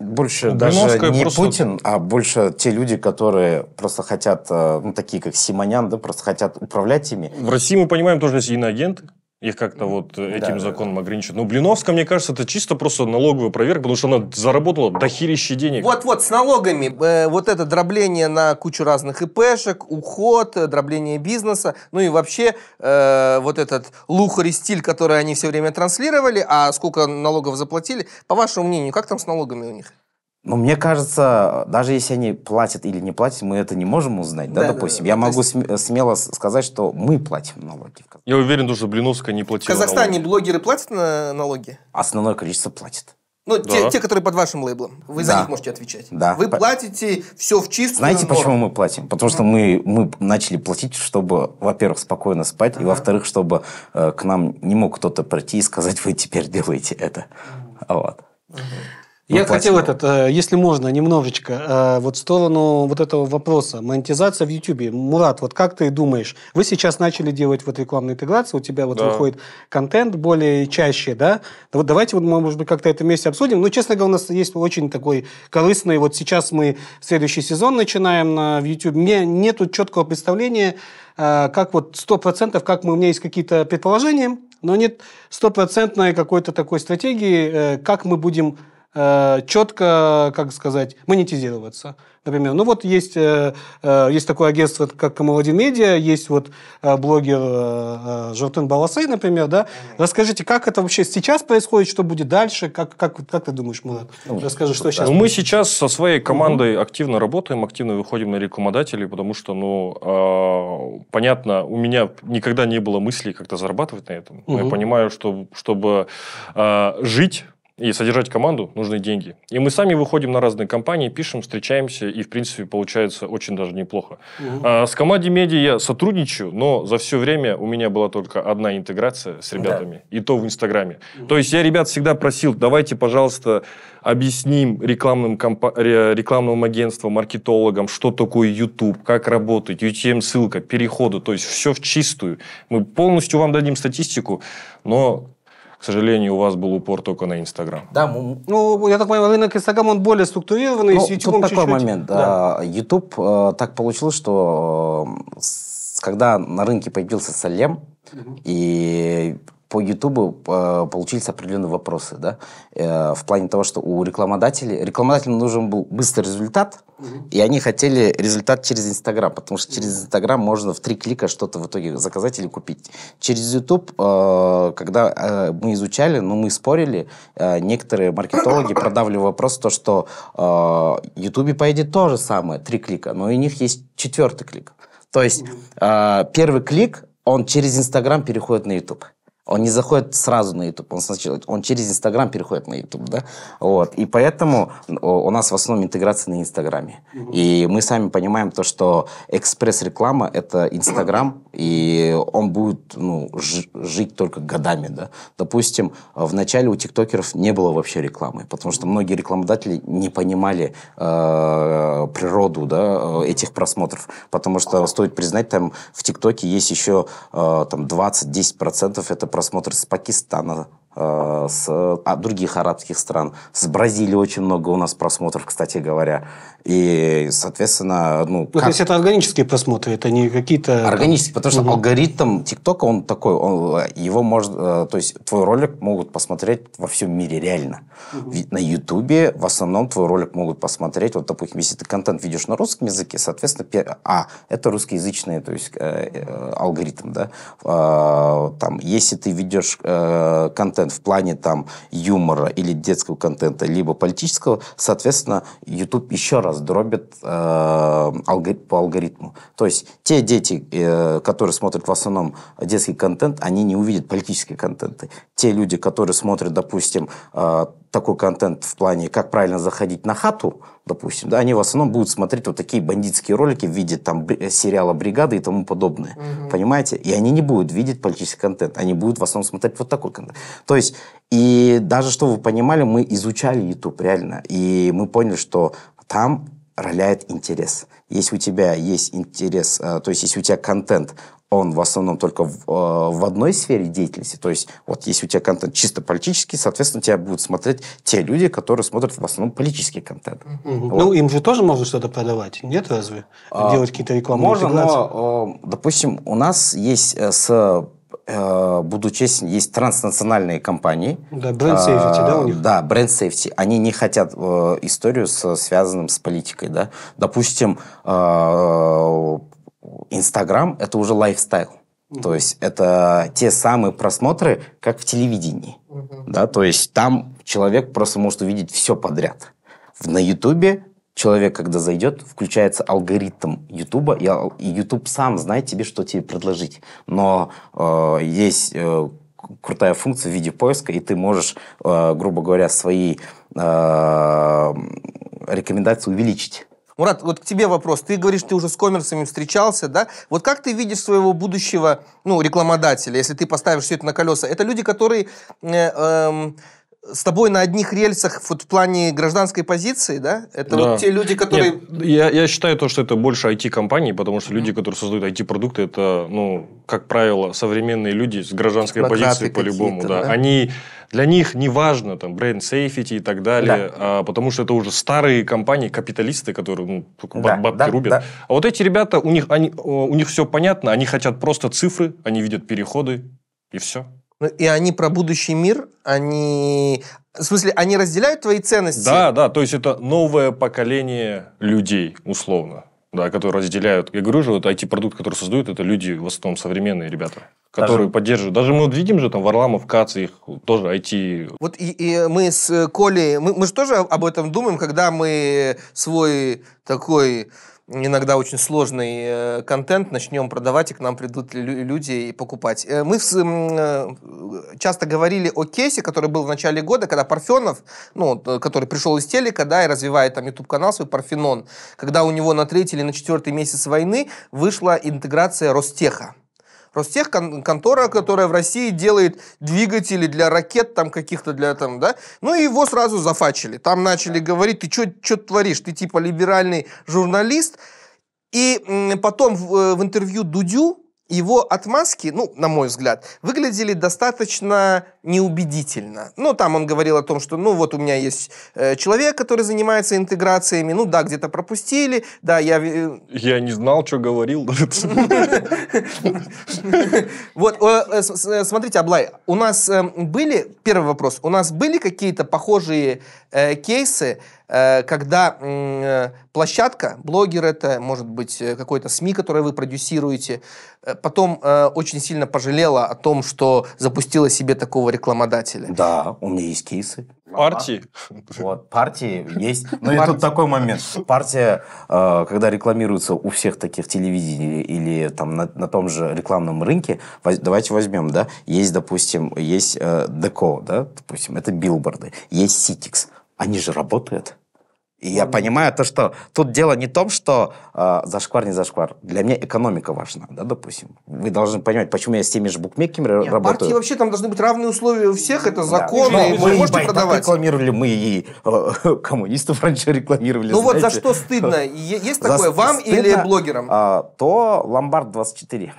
больше Блиновская даже не просто... Путин, а больше те люди, которые просто хотят, ну, такие как Симонян, да, просто хотят управлять ими. В России мы понимаем тоже есть иноагенты. Их как-то вот этим да, законом да. ограничат. Но ну, Блиновская, мне кажется, это чисто просто налоговая проверка, потому что она заработала дохерища денег. Вот-вот, с налогами. Э, вот это дробление на кучу разных ИПшек, уход, э, дробление бизнеса, ну и вообще э, вот этот лухарь стиль, который они все время транслировали, а сколько налогов заплатили. По вашему мнению, как там с налогами у них? Но ну, мне кажется, даже если они платят или не платят, мы это не можем узнать, да, да допустим. Да, да. Я могу есть... смело сказать, что мы платим налоги. Я уверен, что Блиновская не платила В Казахстане налоги. блогеры платят на налоги? Основное количество платит. Ну, да. те, те, которые под вашим лейблом. Вы да. за них можете отвечать. Да. Вы платите все в чистую. Знаете, норму. почему мы платим? Потому что мы, мы начали платить, чтобы, во-первых, спокойно спать, ага. и, во-вторых, чтобы э, к нам не мог кто-то прийти и сказать, вы теперь делаете это. Вот. Ага. Я ну, хотел этот, э, если можно, немножечко э, вот в сторону вот этого вопроса. Монетизация в YouTube. Мурат, вот как ты думаешь? Вы сейчас начали делать вот рекламную интеграцию, у тебя вот да. выходит контент более чаще, да? Вот давайте вот может быть, как-то это вместе обсудим. Но, ну, честно говоря, у нас есть очень такой корыстный, вот сейчас мы следующий сезон начинаем на YouTube. Мне нету четкого представления, э, как вот 100%, как мы, у меня есть какие-то предположения, но нет стопроцентной какой-то такой стратегии, как мы будем Э, четко, как сказать, монетизироваться. Например, ну вот есть, э, э, есть такое агентство, как Камаладин Медиа, есть вот блогер э, Баласей, например, да. Расскажите, как это вообще сейчас происходит, что будет дальше, как, как, как ты думаешь, Мурат? Ну, Расскажи, что сейчас. Ну, мы сейчас со своей командой активно работаем, активно выходим на рекламодателей, потому что, ну, а, понятно, у меня никогда не было мысли как-то зарабатывать на этом. Угу. Я понимаю, что чтобы а, жить и содержать команду нужны деньги. И мы сами выходим на разные компании, пишем, встречаемся, и, в принципе, получается очень даже неплохо. Угу. А, с команде медиа я сотрудничаю, но за все время у меня была только одна интеграция с ребятами, да. и то в Инстаграме. Угу. То есть я ребят всегда просил, давайте, пожалуйста, объясним рекламным, компа- рекламным агентствам, маркетологам, что такое YouTube, как работать, UTM-ссылка, переходы, то есть все в чистую. Мы полностью вам дадим статистику, но к сожалению, у вас был упор только на Инстаграм. Да, ну, я так понимаю, рынок Инстаграм, он более структурированный, ну, с YouTube такой чуть-чуть. момент. Да. YouTube э, так получилось, что э, когда на рынке появился Салем, угу. и по Ютубу э, получились определенные вопросы, да, э, в плане того, что у рекламодателей, рекламодателям нужен был быстрый результат, Mm -hmm. и они хотели результат через Инстаграм, потому что через Инстаграм можно в три клика что-то в итоге заказать или купить. Через Ютуб, э, когда э, мы изучали, ну, мы спорили, э, некоторые маркетологи продавали вопрос, то, что э, Ютубе, по идее, то же самое, три клика, но у них есть четвертый клик. То есть э, первый клик, он через Инстаграм переходит на YouTube. Он не заходит сразу на YouTube, он сначала, он через Instagram переходит на YouTube, да, вот. И поэтому у нас в основном интеграция на Инстаграме. Угу. И мы сами понимаем то, что экспресс-реклама это Инстаграм, и он будет ну, жить только годами, да. Допустим, в начале у тиктокеров не было вообще рекламы, потому что многие рекламодатели не понимали э, природу, да, э, этих просмотров, потому что стоит признать, там в тиктоке есть еще э, там 20-10 процентов это просмотр с Пакистана, э, с а, других арабских стран. С Бразилии очень много у нас просмотров, кстати говоря. И, соответственно, ну... ну как... То есть это органические просмотры, это не какие-то... Органические, потому что угу. алгоритм ТикТока, он такой, он, его может... Э, то есть твой ролик могут посмотреть во всем мире реально. Угу. На Ютубе в основном твой ролик могут посмотреть, вот, допустим, если ты контент видишь на русском языке, соответственно, пер... а, это русскоязычный то есть, э, э, алгоритм, да. Э, там, если ты ведешь э, контент в плане там юмора или детского контента, либо политического, соответственно, YouTube еще раз вас дробят э, по алгоритму. То есть те дети, э, которые смотрят в основном детский контент, они не увидят политические контенты. Те люди, которые смотрят, допустим, э, такой контент в плане, как правильно заходить на хату, допустим, да, они в основном будут смотреть вот такие бандитские ролики в виде там сериала бригады и тому подобное, угу. понимаете? И они не будут видеть политический контент, они будут в основном смотреть вот такой контент. То есть, и даже, что вы понимали, мы изучали YouTube реально, и мы поняли, что там роляет интерес. Если у тебя есть интерес, э, то есть если у тебя контент, он в основном только в, э, в одной сфере деятельности, то есть вот если у тебя контент чисто политический, соответственно, тебя будут смотреть те люди, которые смотрят в основном политический контент. Mm-hmm. Вот. Ну, им же тоже можно что-то продавать, нет разве? А, Делать какие-то рекламные Можно, но, э, допустим, у нас есть с э, буду честен, есть транснациональные компании. Да, бренд сейфти, э, да, у них? Э, да, бренд сейфти. Они не хотят э, историю, с, связанную с политикой, да. Допустим, э, Инстаграм – это уже лайфстайл. То есть это те самые просмотры, как в телевидении. Mm-hmm. Да, то есть там человек просто может увидеть все подряд. На Ютубе человек, когда зайдет, включается алгоритм Ютуба, и Ютуб сам знает тебе, что тебе предложить. Но э, есть э, крутая функция в виде поиска, и ты можешь, э, грубо говоря, свои э, рекомендации увеличить. Мурат, вот к тебе вопрос. Ты говоришь, ты уже с коммерсами встречался, да? Вот как ты видишь своего будущего ну, рекламодателя, если ты поставишь все это на колеса? Это люди, которые... Э, э, с тобой на одних рельсах вот в плане гражданской позиции, да? Это да. вот те люди, которые... Нет, я, я считаю то, что это больше IT-компании, потому что люди, которые создают IT-продукты, это, ну, как правило, современные люди с гражданской Демократы позиции по-любому, да. да. Они... Для них не важно там бренд сейфити и так далее, да. а, потому что это уже старые компании, капиталисты, которые ну, только да, бабки да, рубят. Да. А вот эти ребята, у них, они, у них все понятно, они хотят просто цифры, они видят переходы и все. Ну, и они про будущий мир, они... В смысле, они разделяют твои ценности? Да, да, то есть это новое поколение людей, условно, да, которые разделяют. Я говорю же, вот IT-продукт, который создают, это люди в основном современные ребята которые даже... поддерживают. Даже мы вот видим же там Варламов, Кац, их тоже IT. Вот и, и мы с Колей, мы, мы же тоже об этом думаем, когда мы свой такой иногда очень сложный э, контент начнем продавать, и к нам придут люди и покупать. Э, мы э, часто говорили о кейсе, который был в начале года, когда Парфенов, ну, который пришел из телека, да, и развивает там YouTube-канал свой Парфенон, когда у него на третий или на четвертый месяц войны вышла интеграция Ростеха. Ростех кон контора, которая в России делает двигатели для ракет там каких-то, для там, да. Ну и его сразу зафачили. Там начали говорить, ты что творишь, ты типа либеральный журналист. И потом в, э, в интервью Дудю его отмазки, ну, на мой взгляд, выглядели достаточно неубедительно. Ну, там он говорил о том, что, ну, вот у меня есть э, человек, который занимается интеграциями, ну, да, где-то пропустили, да, я... Э, я не знал, что говорил. Вот, э, смотрите, Аблай, у нас эм, были, первый вопрос, у нас были какие-то похожие э, кейсы, Э, когда э, площадка, блогер это, может быть, э, какой-то СМИ, который вы продюсируете, потом очень сильно пожалела о том, что запустила себе такого рекламодателя. Да, у меня есть кейсы. Партии. Вот, партии есть. Но ну, и тут такой момент. Партия, когда рекламируется у всех таких телевидений или там на, на том же рекламном рынке, давайте возьмем, да, есть, допустим, есть Деко, да, допустим, это билборды, есть Ситикс они же работают. И я понимаю то, что тут дело не в том, что э, зашквар, не зашквар. Для меня экономика важна, да, допустим. Вы должны понимать, почему я с теми же букмекерами Нет, работаю. Партии вообще там должны быть равные условия у всех, это законы. да. мы можете продавать. рекламировали, мы и э, коммунистов раньше рекламировали. Ну знаете. вот за что стыдно? Есть такое за вам стыдно, или блогерам? А, то Ломбард 24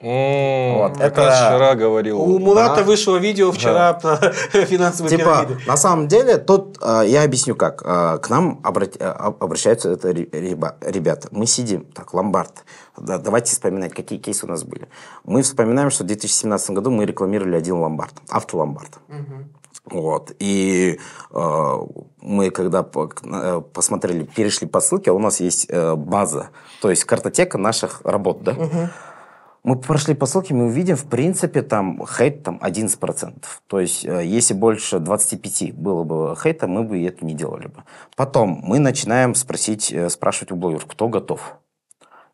вот, это вчера говорил. У Мурата да. вышло видео вчера про финансовые типа, На самом деле, тут э, я объясню как. Э, к нам э, обращаются это ребята. Мы сидим, так, ломбард. давайте вспоминать, какие кейсы у нас были. Мы вспоминаем, что в 2017 году мы рекламировали один ломбард, автоломбард. Угу. Вот. И э, мы, когда посмотрели, перешли по ссылке, а у нас есть э, база, то есть картотека наших работ, да? Угу. mm мы прошли по ссылке, мы увидим, в принципе, там хейт там 11%. То есть, э, если больше 25 было бы хейта, мы бы это не делали бы. Потом мы начинаем спросить, э, спрашивать у блогеров, кто готов.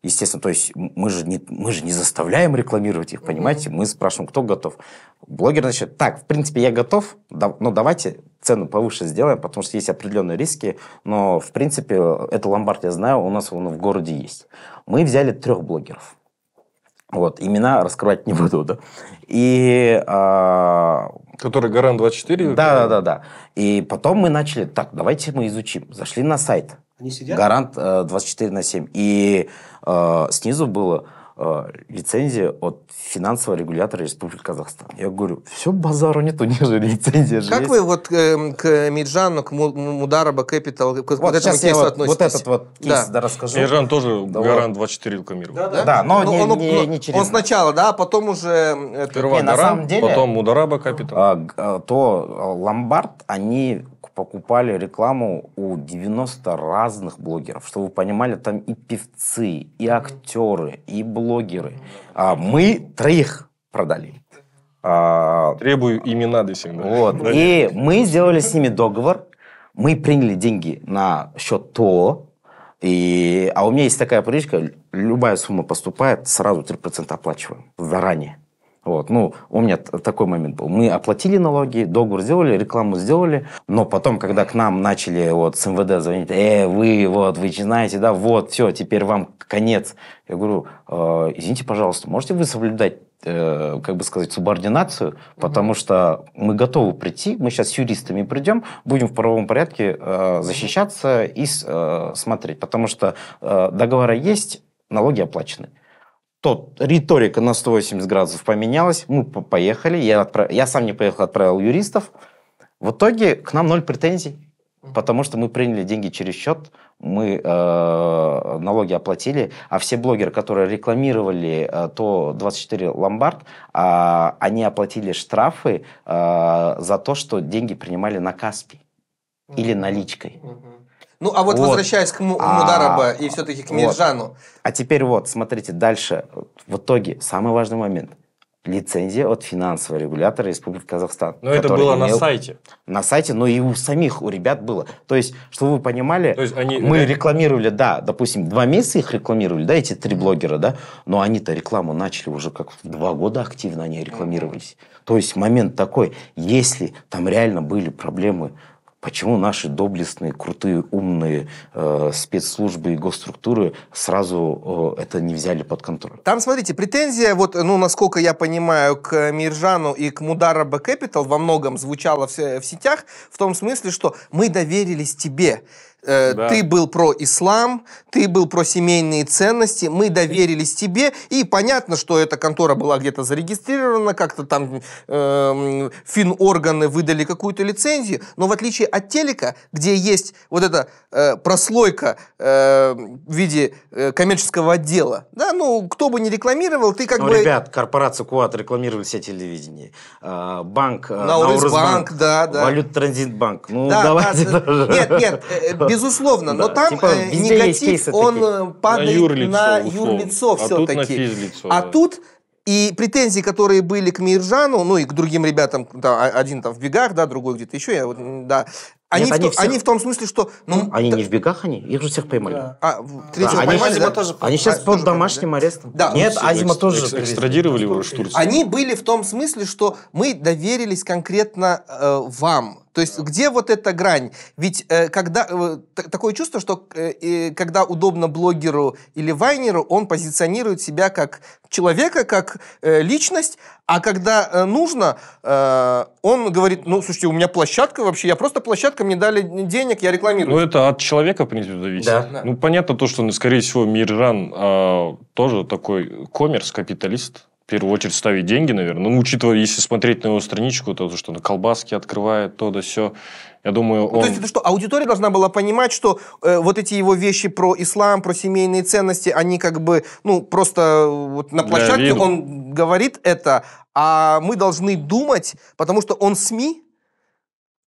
Естественно, то есть мы же не, мы же не заставляем рекламировать их, понимаете? Мы спрашиваем, кто готов. Блогер, значит, так, в принципе, я готов, да, но давайте цену повыше сделаем, потому что есть определенные риски, но, в принципе, э, это ломбард, я знаю, у нас он в городе есть. Мы взяли трех блогеров вот, имена раскрывать не буду, да. И... А... Который Гарант 24? Да, да, да, да. И потом мы начали, так, давайте мы изучим. Зашли на сайт. Они сидят? Гарант э, 24 на 7. И э, снизу было э, лицензия от финансового регулятора Республики Казахстан. Я говорю, все, базару нет, у них же лицензия же Как есть. вы вот э, к Миджану, к Мудараба Капитал к вот, вот этому кейсу вот, относитесь? Вот этот вот кейс да. Да, расскажу. Миджан тоже да, гарант 24 рекламировал. Да, да. да но, но ну, не, он, не, ну, не, через... Он сначала, да, а потом уже... Это... Сперва не, Дарам, деле... потом Мудараба Капитал. А, а, то э, Ломбард, они покупали рекламу у 90 разных блогеров. Чтобы вы понимали, там и певцы, и актеры, и блогеры. А мы троих продали. А... Требую имена до сих пор. Вот. И мы сделали с ними договор. Мы приняли деньги на счет ТО. И... А у меня есть такая привычка, любая сумма поступает, сразу 3% оплачиваем заранее. Вот. Ну, у меня такой момент был. Мы оплатили налоги, договор сделали, рекламу сделали, но потом, когда к нам начали вот с МВД звонить, э, вы вот, вы знаете, да, вот, все, теперь вам конец. Я говорю, э, извините, пожалуйста, можете вы соблюдать э, как бы сказать, субординацию, потому mm что мы готовы прийти, мы сейчас с юристами придем, будем в правовом порядке э, защищаться и э, смотреть, потому что э, договора есть, налоги оплачены. mm что риторика на 180 градусов поменялась. Мы поехали, я, отправ... я сам не поехал, отправил юристов. В итоге к нам ноль претензий, потому что мы приняли деньги через счет, мы э, налоги оплатили, а все блогеры, которые рекламировали э, то 24 ломбард, э, они оплатили штрафы э, за то, что деньги принимали на Каспи mm-hmm. или наличкой. Mm-hmm. Ну, а вот, вот. возвращаясь к Мудараба а, и все-таки к Мирджану. Вот. А теперь вот, смотрите, дальше. В итоге, самый важный момент. Лицензия от финансового регулятора Республики Казахстан. Но это было имел... на сайте. На сайте, но и у самих, у ребят было. То есть, чтобы вы понимали, То есть они... мы рекламировали, да, допустим, два месяца их рекламировали, да, эти три блогера, да, но они-то рекламу начали уже как два года активно они рекламировались. То есть момент такой, если там реально были проблемы Почему наши доблестные, крутые, умные э, спецслужбы и госструктуры сразу э, это не взяли под контроль? Там, смотрите, претензия, вот, ну, насколько я понимаю, к Миржану и к Мудараба Capital во многом звучала в, в сетях в том смысле, что мы доверились тебе Э, да. Ты был про ислам, ты был про семейные ценности, мы доверились тебе, и понятно, что эта контора была где-то зарегистрирована, как-то там э, финорганы выдали какую-то лицензию, но в отличие от телека, где есть вот эта э, прослойка э, в виде э, коммерческого отдела, да, ну, кто бы не рекламировал, ты как ну, бы... ребят, корпорация Куат рекламировали все телевидение, э, банк, э, Наурызбанк, Наурыз банк, да, да. Валют Транзит Банк, ну, да, давайте да, тоже. Нет, нет, э, безусловно, да. но там типа, э, негатив, он такие. Э, падает на юрлицо, на юрлицо все-таки. А, а тут и претензии, которые были к Миржану, ну и к другим ребятам, да, а, один там в бегах, да, другой где-то еще, я вот, да, они, Нет, в, они, все... они в том смысле, что... Ну, ну они да... не в бегах, они? Их же всех поймали. Да. А, третьего да, они да? тоже... Они сейчас а, под тоже домашним поймали, арестом. Да. Нет, все, Азима экс, тоже... экстрадировали его из Турции. Они были в том смысле, что мы доверились конкретно э, вам, то есть да. где вот эта грань? Ведь э, когда э, такое чувство, что э, когда удобно блогеру или вайнеру, он позиционирует себя как человека, как э, личность, а когда э, нужно, э, он говорит, ну, слушайте, у меня площадка вообще, я просто площадка, мне дали денег, я рекламирую. Ну, это от человека, в принципе, зависит. Да. Ну, понятно то, что, ну, скорее всего, Миржан э, тоже такой коммерс, капиталист, в первую очередь ставить деньги, наверное. Ну, учитывая, если смотреть на его страничку, то, что на колбаски открывает, то да все. Я думаю, он... Ну, то есть это что, аудитория должна была понимать, что э, вот эти его вещи про ислам, про семейные ценности, они как бы, ну, просто э, вот на площадке он говорит это, а мы должны думать, потому что он СМИ,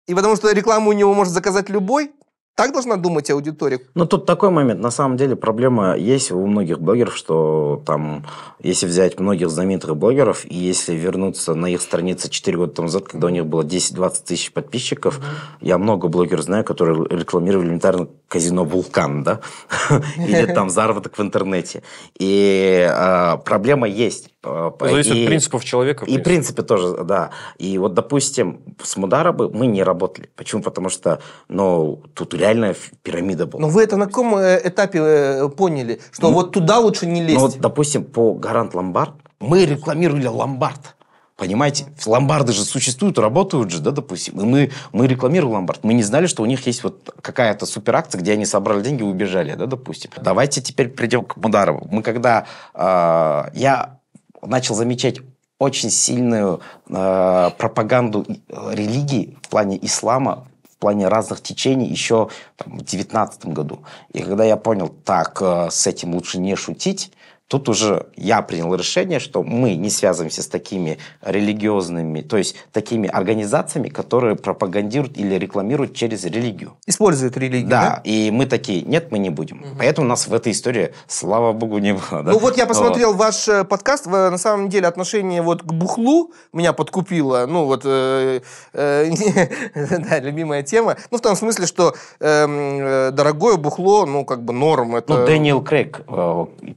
и потому что рекламу у него может заказать любой, так должна думать аудитория. Ну тут такой момент. На самом деле проблема есть у многих блогеров, что там, если взять многих знаменитых блогеров, и если вернуться на их страницы 4 года тому назад, когда у них было 10-20 тысяч подписчиков, mm-hmm. я много блогеров знаю, которые рекламировали элементарно казино «Вулкан», да? Или там заработок в интернете. И а, проблема есть. Э, ну, зависит от принципов человека. И принципе тоже, да. И вот, допустим, с Мудара мы не работали. Почему? Потому что, ну, тут реально пирамида была. Но вы это на каком э, этапе э, поняли, что ну, вот туда лучше не ну, лезть? Ну вот, допустим, по Гарант Ломбард мы рекламировали Ломбард. Понимаете, ломбарды же существуют, работают же, да, допустим. И мы, мы рекламировали ломбард. Мы не знали, что у них есть вот какая-то суперакция, где они собрали деньги и убежали, да, допустим. Давайте теперь придем к Мударову. Мы когда... Э, я начал замечать очень сильную а, э, пропаганду религии в плане ислама плане разных течений еще там, в 2019 году. И когда я понял, так, э, с этим лучше не шутить, Тут уже я принял решение, что мы не связываемся с такими религиозными, то есть такими организациями, которые пропагандируют или рекламируют через религию. Используют религию. Да, да? и мы такие, нет, мы не будем. Угу. Поэтому нас в этой истории, слава богу, не было. Да? Ну вот я посмотрел вот. ваш э, подкаст, на самом деле отношение вот к бухлу меня подкупило, ну вот, э, э, да, любимая тема. Ну в том смысле, что эм, дорогое бухло, ну как бы норм. Это... Ну Дэниел Крейг,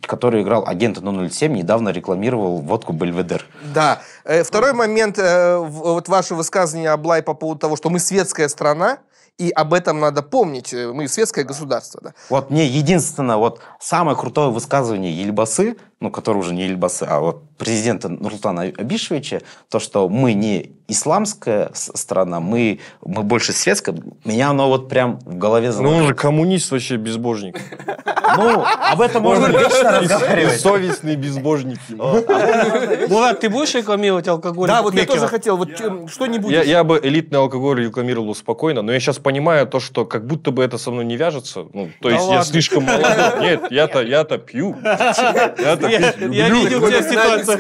который играл агент 007 недавно рекламировал водку Бельведер. Да. Э, второй момент, э, вот ваше высказывание, Аблай, по поводу того, что мы светская страна, и об этом надо помнить. Э, мы светское государство. Да. Вот мне единственное, вот самое крутое высказывание Ельбасы ну, который уже не Ильбасы, а вот президента Нурсултана Абишевича, то, что мы не исламская страна, мы, мы больше светская, меня оно вот прям в голове заложило. Ну, он же коммунист вообще, безбожник. Ну, об этом можно вечно разговаривать. Совестные безбожники. Мурат, а ты будешь рекламировать алкоголь? Да, вот я тоже хотел, вот что-нибудь. Я бы элитный алкоголь рекламировал спокойно, но я сейчас понимаю то, что как будто бы это со мной не вяжется. Ну, то есть я слишком молодой. Нет, я-то я-то пью. Я-то я видел тебя ситуацию.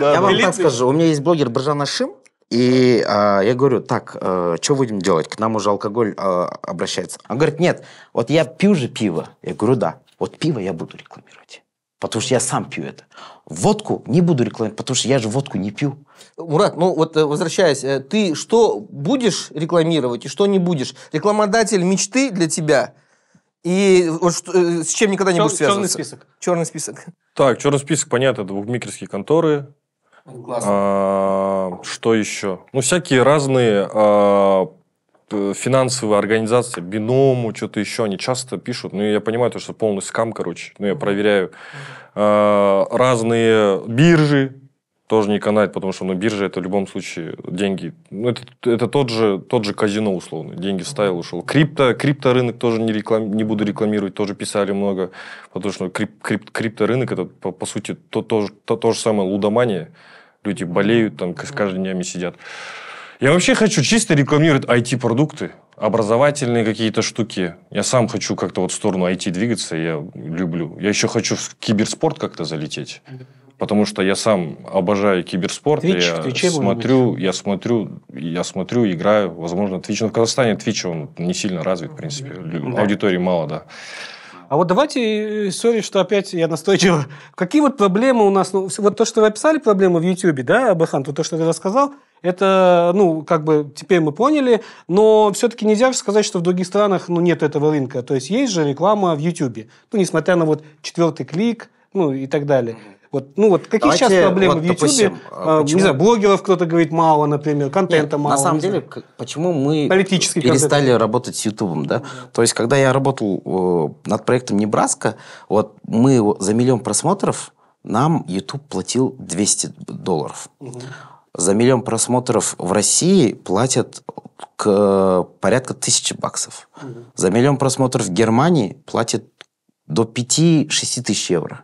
Я вам так скажу, у меня есть блогер Бржан Ашим, и э, я говорю, так, э, что будем делать? К нам уже алкоголь э, обращается. Он говорит, нет, вот я пью же пиво. Я говорю, да, вот пиво я буду рекламировать. Потому что я сам пью это. Водку не буду рекламировать, потому что я же водку не пью. Мурат, ну вот э, возвращаясь, э, ты что будешь рекламировать и что не будешь? Рекламодатель мечты для тебя – и вот что, э, с чем никогда не Чер, будешь связываться? Черный список. Черный список. Так, черный список, понятно, это конторы. Классно. А, что еще? Ну, всякие разные а, финансовые организации, биному, что-то еще, они часто пишут. Ну, я понимаю, то, что полный скам, короче. Ну, я проверяю. А, разные биржи, тоже не канает, потому что на ну, бирже это в любом случае деньги. Ну, это, это тот, же, тот же казино условно. Деньги вставил, ушел. Крипто, крипторынок тоже не, реклам, не буду рекламировать, тоже писали много. Потому что крип, крип, крипторынок это по, по сути то, то, то, то же самое лудомания. Люди болеют, там с каждыми днями сидят. Я вообще хочу чисто рекламировать IT-продукты, образовательные какие-то штуки. Я сам хочу как-то вот в сторону IT двигаться, я люблю. Я еще хочу в киберспорт как-то залететь потому что я сам обожаю киберспорт. Twitch, я, Twitch, смотрю, я смотрю, я смотрю, играю. Возможно, Твич, ну, в Казахстане Твич, он не сильно развит, в принципе. Да. Аудитории мало, да. А вот давайте, э, сори, что опять я настойчиво. Какие вот проблемы у нас? Ну, вот то, что вы описали проблемы в YouTube, да, Абахан, вот то, что ты рассказал, это, ну, как бы теперь мы поняли, но все-таки нельзя сказать, что в других странах, ну, нет этого рынка. То есть есть же реклама в YouTube. Ну, несмотря на вот четвертый клик, ну, и так далее. Вот, ну вот какие Давайте, сейчас проблемы вот, в YouTube? Допустим, а, а Не знаю, блогеров кто-то говорит мало, например, контента Нет, мало. На самом деле, знаю. почему мы Политический перестали контент. работать с YouTube, да? То есть, когда я работал э, над проектом Небраска, вот мы за миллион просмотров нам YouTube платил 200 долларов. Угу. За миллион просмотров в России платят к порядка тысячи баксов. Угу. За миллион просмотров в Германии платят до 5-6 тысяч евро.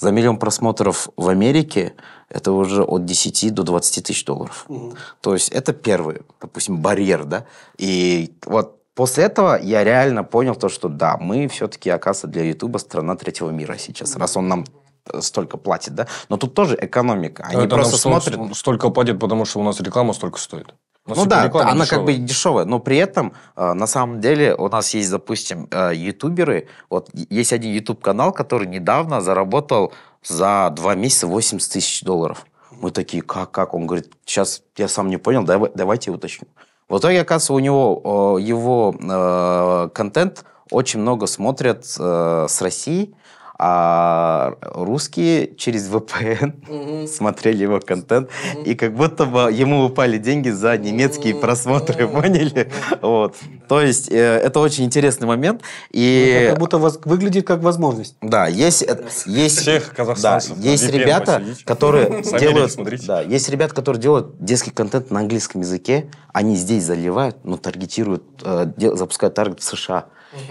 За миллион просмотров в Америке это уже от 10 до 20 тысяч долларов. Угу. То есть это первый, допустим, барьер, да. И вот после этого я реально понял то, что да, мы все-таки, оказывается, для Ютуба страна третьего мира сейчас. Раз он нам э, столько платит, да? Но тут тоже экономика. Они Это просто смотрят... Столько платят, потому что у нас реклама столько стоит. Ну да, она дешевая. как бы дешевая, но при этом э, на самом деле у нас есть, допустим, э, ютуберы. Вот есть один YouTube канал, который недавно заработал за два месяца 80 тысяч долларов. Мы такие, как, как? Он говорит, сейчас я сам не понял, давай, давайте уточним. В итоге, оказывается, у него э, его контент очень много смотрят э, с России, а русские через VPN смотрели его контент, и как будто бы ему упали деньги за немецкие просмотры, поняли? Вот. То есть э, это очень интересный момент. И... Ну, это как будто воз... выглядит как возможность. Да, есть... Э, есть Всех казахстанцев. Да, есть ребята, которые делают... Да, есть ребята, которые делают детский контент на английском языке, они здесь заливают, но таргетируют, э, запускают таргет в США.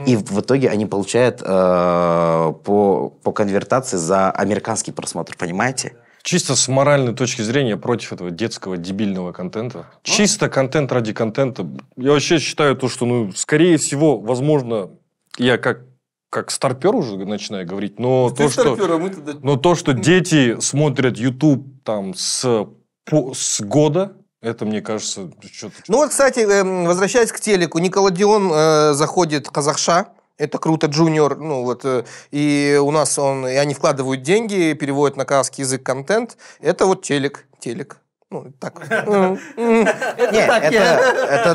И в итоге они получают э, по, по конвертации за американский просмотр, понимаете? Чисто с моральной точки зрения против этого детского дебильного контента. Ну. Чисто контент ради контента. Я вообще считаю то, что, ну, скорее всего, возможно, я как как старпер уже начинаю говорить, но Ты то, что, старпер, а туда... но то, что дети смотрят YouTube там с, по, с года, это, мне кажется, что-то... Ну вот, кстати, эм, возвращаясь к телеку, Николадион э, заходит Казахша, это круто, джуниор, ну вот, э, и у нас он, и они вкладывают деньги, переводят на казахский язык контент, это вот телек, телек. Ну, так. Ну,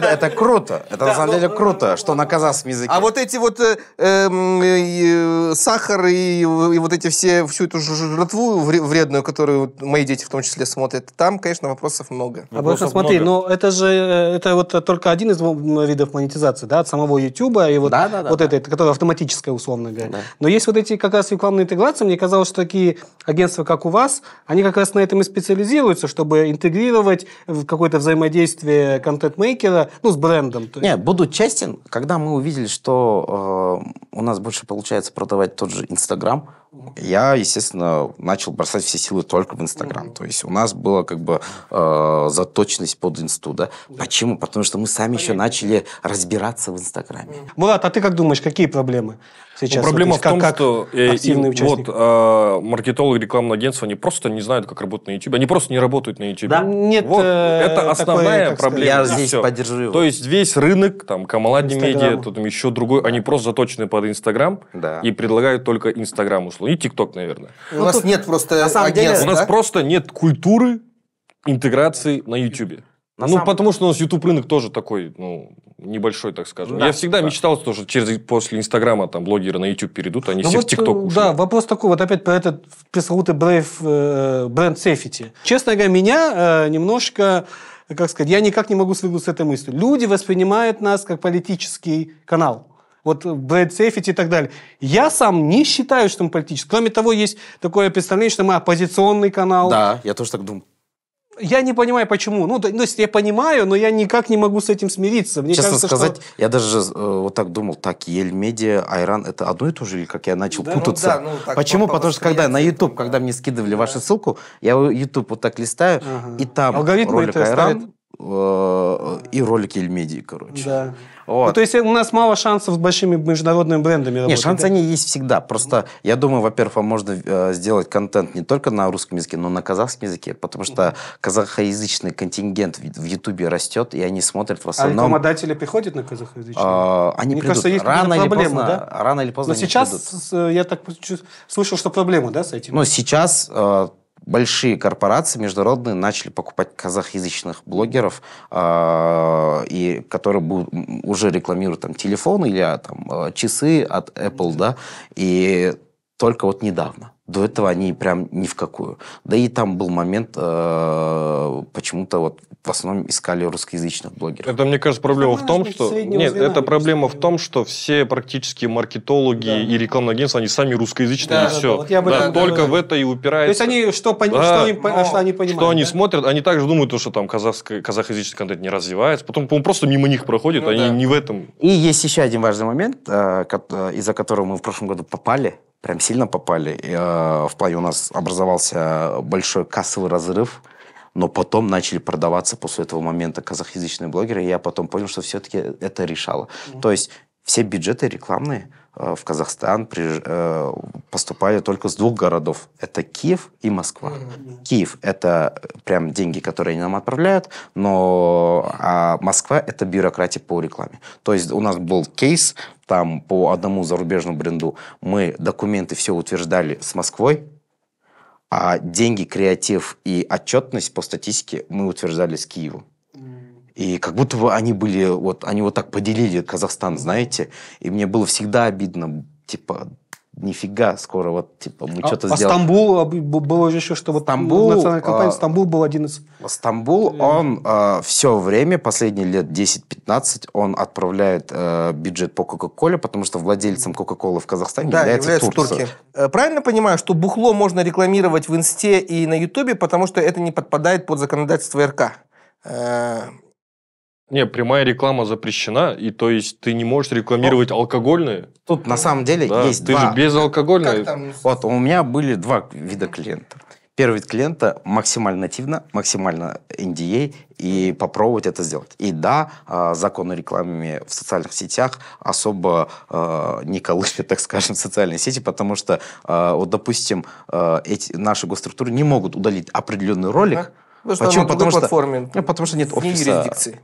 это круто. Это на самом ну, деле ну, круто, что на казахском языке. А вот эти вот э, эм, э, сахар и вот эти все, всю эту жратву вредную, которую мои дети в том числе смотрят, там, конечно, вопросов много. А вопросов смотри, но это же, э, это вот только один из видов монетизации, да, от самого YouTube и вот вот этой, которая автоматическая, условно говоря. Но есть вот эти как раз рекламные интеграции, мне казалось, что такие агентства, как у вас, они как раз на этом и специализируются, чтобы интегрировать в какое-то взаимодействие контент-мейкера ну, с брендом? Не, буду честен, когда мы увидели, что э, у нас больше получается продавать тот же Инстаграм, я, естественно, начал бросать все силы только в Инстаграм. То есть у нас была как бы э, заточенность под инсту. Да? Да. Почему? Потому что мы сами Понятно. еще начали разбираться в Инстаграме. mm Мурат, а ты как думаешь, какие проблемы? сейчас? Но проблема вот, в том, как, что как э, активный Вот, а, маркетологи рекламного агентства, они просто не знают, как работать на YouTube. Они просто не работают на YouTube. Да, нет. Вот, э, это основная такой, проблема. Я здесь все. поддержу его. То есть весь рынок, там, Камаладни медиа, тут там еще другой, они просто заточены под Инстаграм да. и предлагают только Инстаграм услуги. И ТикТок, наверное. У, у нас ну, тут... нет просто на самом агентств, деле, У нас просто нет культуры интеграции на YouTube. На ну, самом... потому что у нас YouTube рынок тоже такой, ну, небольшой, так скажем. Да, Я всегда да. мечтал, что через, после Инстаграма там блогеры на YouTube перейдут, они Но все вот, в э, ТикТок ушли. Да, вопрос такой, вот опять про этот писал Brave, э, бренд Safety. Честно говоря, меня э, немножко как сказать, я никак не могу свыкнуться с этой мыслью. Люди воспринимают нас как политический канал. Вот э, Брэд Сейфити и так далее. Я сам не считаю, что мы политический. Кроме того, есть такое представление, что мы оппозиционный канал. Да, я тоже так думаю. Я не понимаю, почему. Ну, то, то есть я понимаю, но я никак не могу с этим смириться. Мне Честно кажется, сказать, что... я даже э, вот так думал, так, Ельмедиа, Айран, это одно и то же, или как я начал да, ну путаться? Ну, да, ну, так, почему? Потому что когда на YouTube, да. когда мне скидывали да. вашу ссылку, я YouTube вот так листаю, ага. и там Алгоритмы ролик Айран... Ставит Э, и ролики Эльмедии, короче. Да. Вот. Ну, то есть у нас мало шансов с большими международными брендами Нет, шансы они есть всегда. Просто я думаю, во-первых, можно э, сделать контент не только на русском языке, но и на казахском языке, потому что казахоязычный контингент в Ютубе растет, и они смотрят в а основном... А рекламодатели приходят на казахоязычный? А, они Мне придут. кажется, есть рано проблема, или поздно, да? Рано или поздно Но сейчас, придут. я так слышал, что проблема, да, с этим? Ну, сейчас... Э, большие корпорации международные начали покупать казахязычных блогеров, а, и которые будут, уже рекламируют там телефон или а, там а, часы от Apple, да, и только вот недавно. До этого они прям ни в какую. Да и там был момент, э, почему-то вот в основном искали русскоязычных блогеров. Это, мне кажется, проблема в том, что... Нет, это проблема в том, что все практически маркетологи да. и рекламные агентства, они сами русскоязычные, да, и все. Да, вот да, только да. в это и упираются. То есть они что, пони... да, что, им, но... что они понимают? Что они да? смотрят, они также думают, что там казахский, казахоязычный контент не развивается, потом, по-моему, просто мимо них проходит, ну, они да. не в этом. И есть еще один важный момент, э, э, из-за которого мы в прошлом году попали, прям сильно попали Э, в плане у нас образовался большой кассовый разрыв, но потом начали продаваться после этого момента казахязычные блогеры, и я потом понял, что все-таки это решало. Mm-hmm. То есть все бюджеты рекламные – Э, в Казахстан э, поступали только с двух городов. Это Киев и Москва. Киев – это э, прям деньги, которые они нам отправляют, но а Москва – это бюрократия по рекламе. То есть у нас был кейс, там по одному зарубежному бренду мы документы все утверждали с Москвой, а деньги, креатив и отчетность по статистике мы утверждали с Киевом. И как будто бы они были, вот, они вот так поделили Казахстан, знаете. И мне было всегда обидно, типа, нифига, скоро вот, типа, мы а, что-то а сделаем. А Стамбул, было же еще, что вот Стамбул, национальная компания, а, Стамбул был один из... Стамбул, э. он а, все время, последние лет 10-15, он отправляет а, бюджет по Кока-Коле, потому что владельцем Кока-Колы в Казахстане да, является, является Турция. Турки. Э, правильно понимаю, что бухло можно рекламировать в Инсте и на Ютубе, потому что это не подпадает под законодательство РК? Не, прямая реклама запрещена, и то есть ты не можешь рекламировать ну, алкогольные. Тут на самом деле да, есть ты два. же безалкогольные. Там... Вот у меня были два вида клиентов. Первый вид клиента максимально нативно, максимально NDA а, и попробовать это сделать. И да, а, закон о рекламе в социальных сетях особо а, не колышет, так скажем, социальные сети, потому что, вот, допустим, эти наши госструктуры не могут удалить определенный ролик, ну, Почему? Потому что, ну, потому что нет офиса. юрисдикции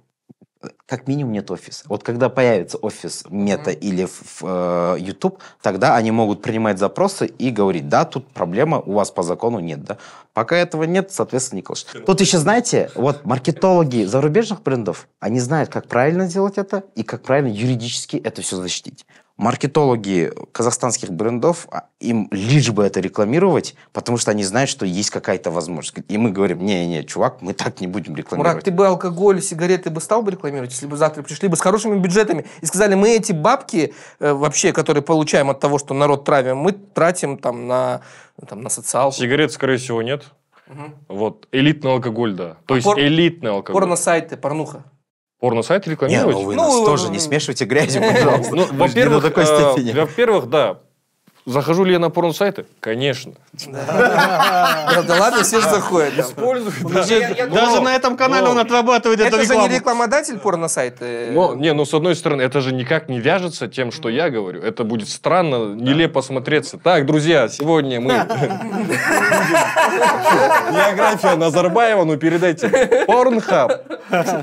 как минимум нет офиса. Вот когда появится офис мета mm-hmm. или в, в э, YouTube, тогда они могут принимать запросы и говорить, да, тут проблема, у вас по закону нет, да. Пока этого нет, соответственно, никого. Тут еще, знаете, вот маркетологи зарубежных брендов, они знают, как правильно сделать это и как правильно юридически это все защитить маркетологи казахстанских брендов, а, им лишь бы это рекламировать, потому что они знают, что есть какая-то возможность. И мы говорим, не-не, чувак, мы так не будем рекламировать. Мурат, ты бы алкоголь, сигареты бы стал бы рекламировать, если бы завтра пришли бы с хорошими бюджетами и сказали, мы эти бабки э, вообще, которые получаем от того, что народ травим, мы тратим там на, там, на социал. Сигарет, скорее всего, нет. Угу. Вот, элитный алкоголь, да. То а есть пор... элитный алкоголь. Порно-сайты, порнуха порно-сайт ну рекламировать. Нет, ну, вы ну, нас тоже не смешивайте грязью, ну, пожалуйста. Ну, э, во-первых, да, Захожу ли я на порн-сайты? Конечно. Да ладно, все же заходят. используют. Ну, Даже на этом канале он отрабатывает эту рекламу. Это же не рекламодатель порно-сайты. Не, ну с одной стороны, это же никак не вяжется тем, что я говорю. Это будет странно, нелепо смотреться. Так, друзья, сегодня мы... Биография Назарбаева, ну передайте. Порнхаб.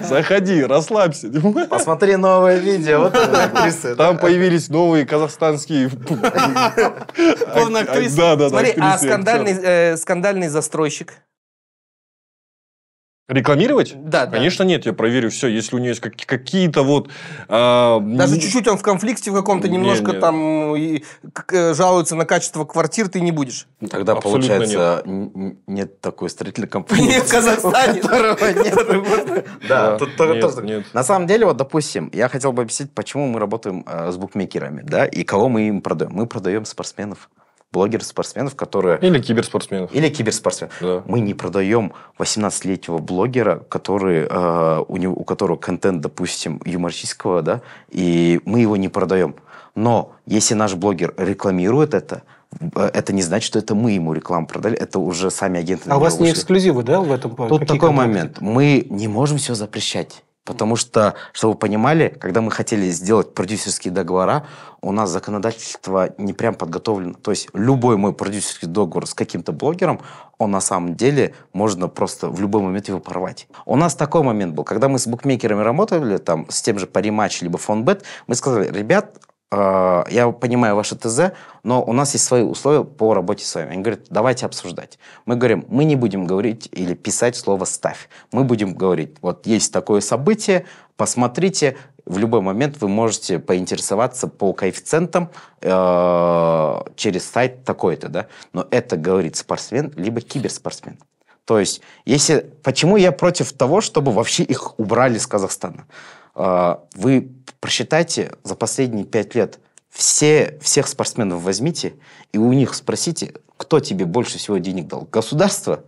Заходи, расслабься. Посмотри новое видео. Там появились новые казахстанские Порноактриса. Да, да, да. Смотри, а э, скандальный, застройщик? Рекламировать? Да, Конечно, да. нет, я проверю все, если у нее есть какие-то вот... Э, Даже чуть-чуть он в конфликте в каком-то, немножко нет. там и, к, жалуется на качество квартир, ты не будешь. Тогда, Абсолютно получается, нет. нет такой строительной компании. Нет в Казахстане. Да, тоже нет. На самом деле, вот, допустим, я хотел бы объяснить, почему мы работаем а, с букмекерами, да, и кого мы им продаем. Мы продаем спортсменов блогеров-спортсменов, которые... Или киберспортсменов. Или киберспортсменов. Да. Мы не продаем 18-летнего блогера, который, э, у, него, у которого контент, допустим, юмористического, да, и мы его не продаем. Но если наш блогер рекламирует это, э, это не значит, что это мы ему рекламу продали, это уже сами агенты. А у вас ушли. не эксклюзивы, да, в этом? Тут такой контакты? момент. Мы не можем все запрещать. Потому что, чтобы вы понимали, когда мы хотели сделать продюсерские договора, у нас законодательство не прям подготовлено. То есть любой мой продюсерский договор с каким-то блогером, он на самом деле можно просто в любой момент его порвать. У нас такой момент был, когда мы с букмекерами работали, там, с тем же Париматч либо Фонбет, мы сказали, ребят, а, я понимаю ваше ТЗ, но у нас есть свои условия по работе с вами. Они говорят, давайте обсуждать. Мы говорим, мы не будем говорить или писать слово «ставь». Мы будем говорить, вот есть такое событие, посмотрите, в любой момент вы можете поинтересоваться по коэффициентам э, через сайт такой-то, да. Но это говорит спортсмен, либо киберспортсмен. То есть, если, почему я против того, чтобы вообще их убрали с Казахстана? А, вы просчитайте за последние пять лет все, всех спортсменов возьмите и у них спросите, кто тебе больше всего денег дал, государство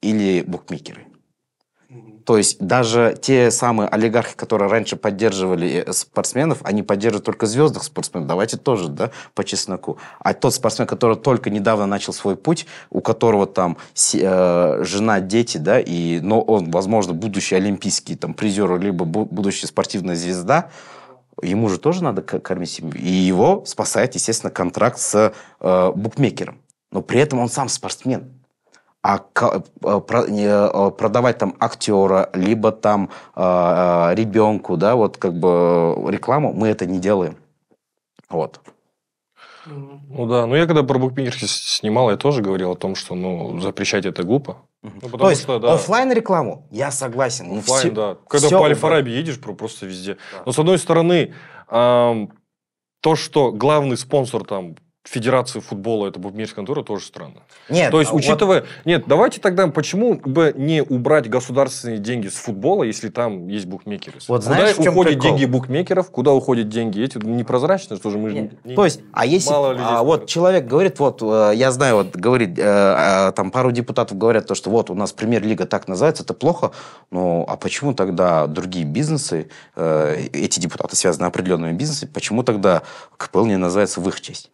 или букмекеры. То есть даже те самые олигархи, которые раньше поддерживали э, спортсменов, они поддерживают только звездных спортсменов. Давайте тоже, да, по чесноку. А тот спортсмен, который только недавно начал свой путь, у которого там э, жена, дети, да, и, но он, возможно, будущий олимпийский там призер, либо будущая спортивная звезда, ему же тоже надо кормить семью. И его спасает, естественно, контракт с э, букмекером. Но при этом он сам спортсмен а э, э, продавать там актера, либо там э, ребенку, да, вот как бы рекламу, мы это не делаем. Вот. Ну да, ну я когда про букмекерки снимал, я тоже говорил о том, что ну запрещать это глупо. Ну, То есть что, да. офлайн рекламу, я согласен. Офлайн, все, да. Когда все по Альфараби едешь, просто везде. Да. Но с одной стороны, эм, то, что главный спонсор там Федерации футбола это букмекерская контора тоже странно. Нет, То есть, а учитывая... Вот... Нет, давайте тогда, почему бы не убрать государственные деньги с футбола, если там есть букмекеры? Вот куда знаешь, уходят прикол? деньги букмекеров, куда уходят деньги эти? Непрозрачно, что же мы... Нет. Не... То есть, а если... Мало а людей, а вот человек говорит, вот, э, я знаю, вот, говорит, э, а, там пару депутатов говорят, то, что вот, у нас премьер-лига так называется, это плохо, но ну, а почему тогда другие бизнесы, э, эти депутаты связаны определенными бизнесами, почему тогда КПЛ не называется в их честь?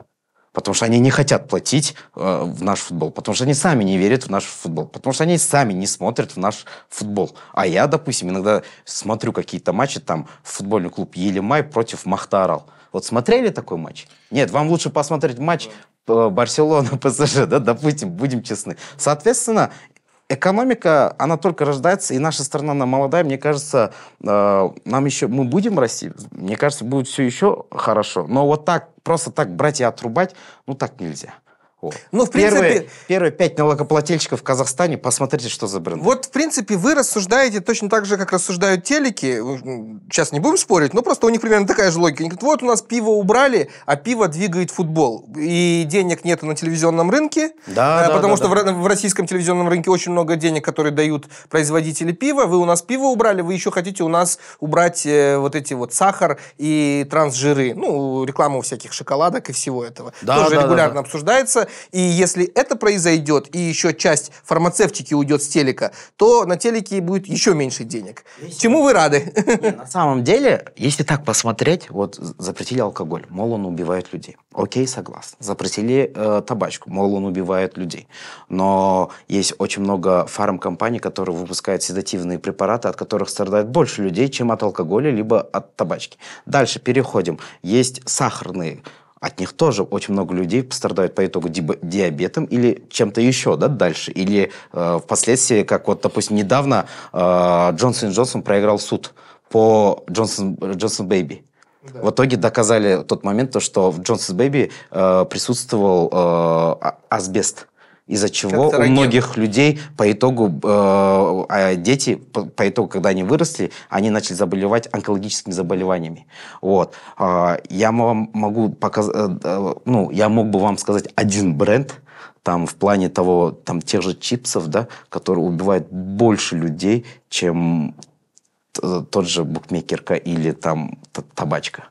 потому что они не хотят платить э, в наш футбол, потому что они сами не верят в наш футбол, потому что они сами не смотрят в наш футбол. А я, допустим, иногда смотрю какие-то матчи, там, футбольный клуб Елимай против Махтарал. Вот смотрели такой матч? Нет, вам лучше посмотреть матч э, Барселона, ПСЖ, да, допустим, будем честны. Соответственно, экономика, она только рождается, и наша страна, она молодая, мне кажется, э, нам еще, мы будем расти, мне кажется, будет все еще хорошо, но вот так, просто так брать и отрубать, ну так нельзя легко. Ну, в принципе... Первые, первые пять налогоплательщиков в Казахстане, посмотрите, что за бренд. Вот, в принципе, вы рассуждаете точно так же, как рассуждают телеки. Ну, сейчас не будем спорить, но просто у них примерно такая же логика. Они говорят, вот у нас пиво убрали, а пиво двигает футбол. И денег нету на телевизионном рынке. Да, э, Потому да, что да. в российском телевизионном рынке очень много денег, которые дают производители пива. Вы у нас пиво убрали, вы еще хотите у нас убрать э, вот эти вот сахар и трансжиры. Ну, рекламу всяких шоколадок и всего этого. Да, Тоже да, регулярно да, да. обсуждается и если это произойдет, и еще часть фармацевтики уйдет с телека, то на телеке будет еще меньше денег. Если... Чему вы рады? Не, на самом деле, если так посмотреть, вот запретили алкоголь, мол, он убивает людей. Окей, согласен. Запретили э, табачку, мол, он убивает людей. Но есть очень много фармкомпаний, которые выпускают седативные препараты, от которых страдает больше людей, чем от алкоголя, либо от табачки. Дальше переходим. Есть сахарные от них тоже очень много людей пострадают по итогу диабетом или чем-то еще, да, дальше. Или э, впоследствии, как вот, допустим, недавно э, Джонсон Джонсон проиграл суд по Джонсон, Джонсон Бэйби. Да. В итоге доказали тот момент, то, что в Джонсон Бэйби э, присутствовал э, а-, асбест из-за чего у многих людей по итогу э, а дети, по, по итогу, когда они выросли, они начали заболевать онкологическими заболеваниями. Вот. А, э, я вам могу показать, э, ну, я мог бы вам сказать один бренд, там в плане того, там тех же чипсов, да, которые убивают больше людей, чем тот же букмекерка или там табачка.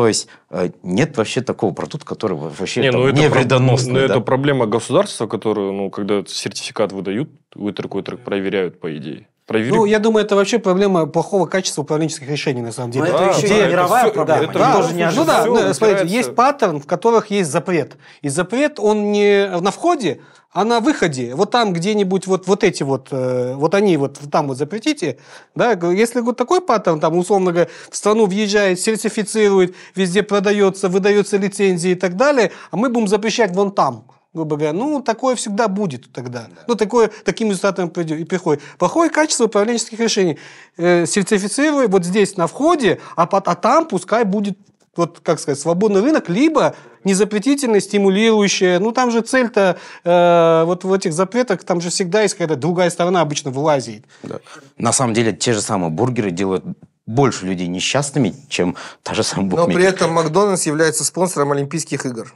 То есть э, нет вообще такого продукта, который вообще не, там, ну, это не про... вредоносный. Но ну, да? это проблема государства, которую, ну, когда сертификат выдают, вытрек проверяют, по идее проверю. Ну, я думаю, это вообще проблема плохого качества управленческих решений, на самом деле. Но ну, да, это еще да, и мировая все, проблема. Это да, тоже не ну да, все смотрите, есть паттерн, в которых есть запрет. И запрет, он не на входе, а на выходе, вот там где-нибудь вот, вот эти вот, э, вот они вот там вот запретите, да, если вот такой паттерн, там, условно говоря, в страну въезжает, сертифицирует, везде продается, выдается лицензии и так далее, а мы будем запрещать вон там, грубо говоря. Ну, такое всегда будет тогда. Да. Ну, такое, таким результатом и приходит. Плохое качество управленческих решений. Э, сертифицируй вот здесь на входе, а, а там пускай будет вот, как сказать, свободный рынок, либо незапретительное, стимулирующее. Ну, там же цель-то, э, вот в этих запретах, там же всегда есть какая-то другая сторона обычно вылазит. Да. На самом деле, те же самые бургеры делают больше людей несчастными, чем та же самая Но при этом Макдональдс является спонсором Олимпийских игр.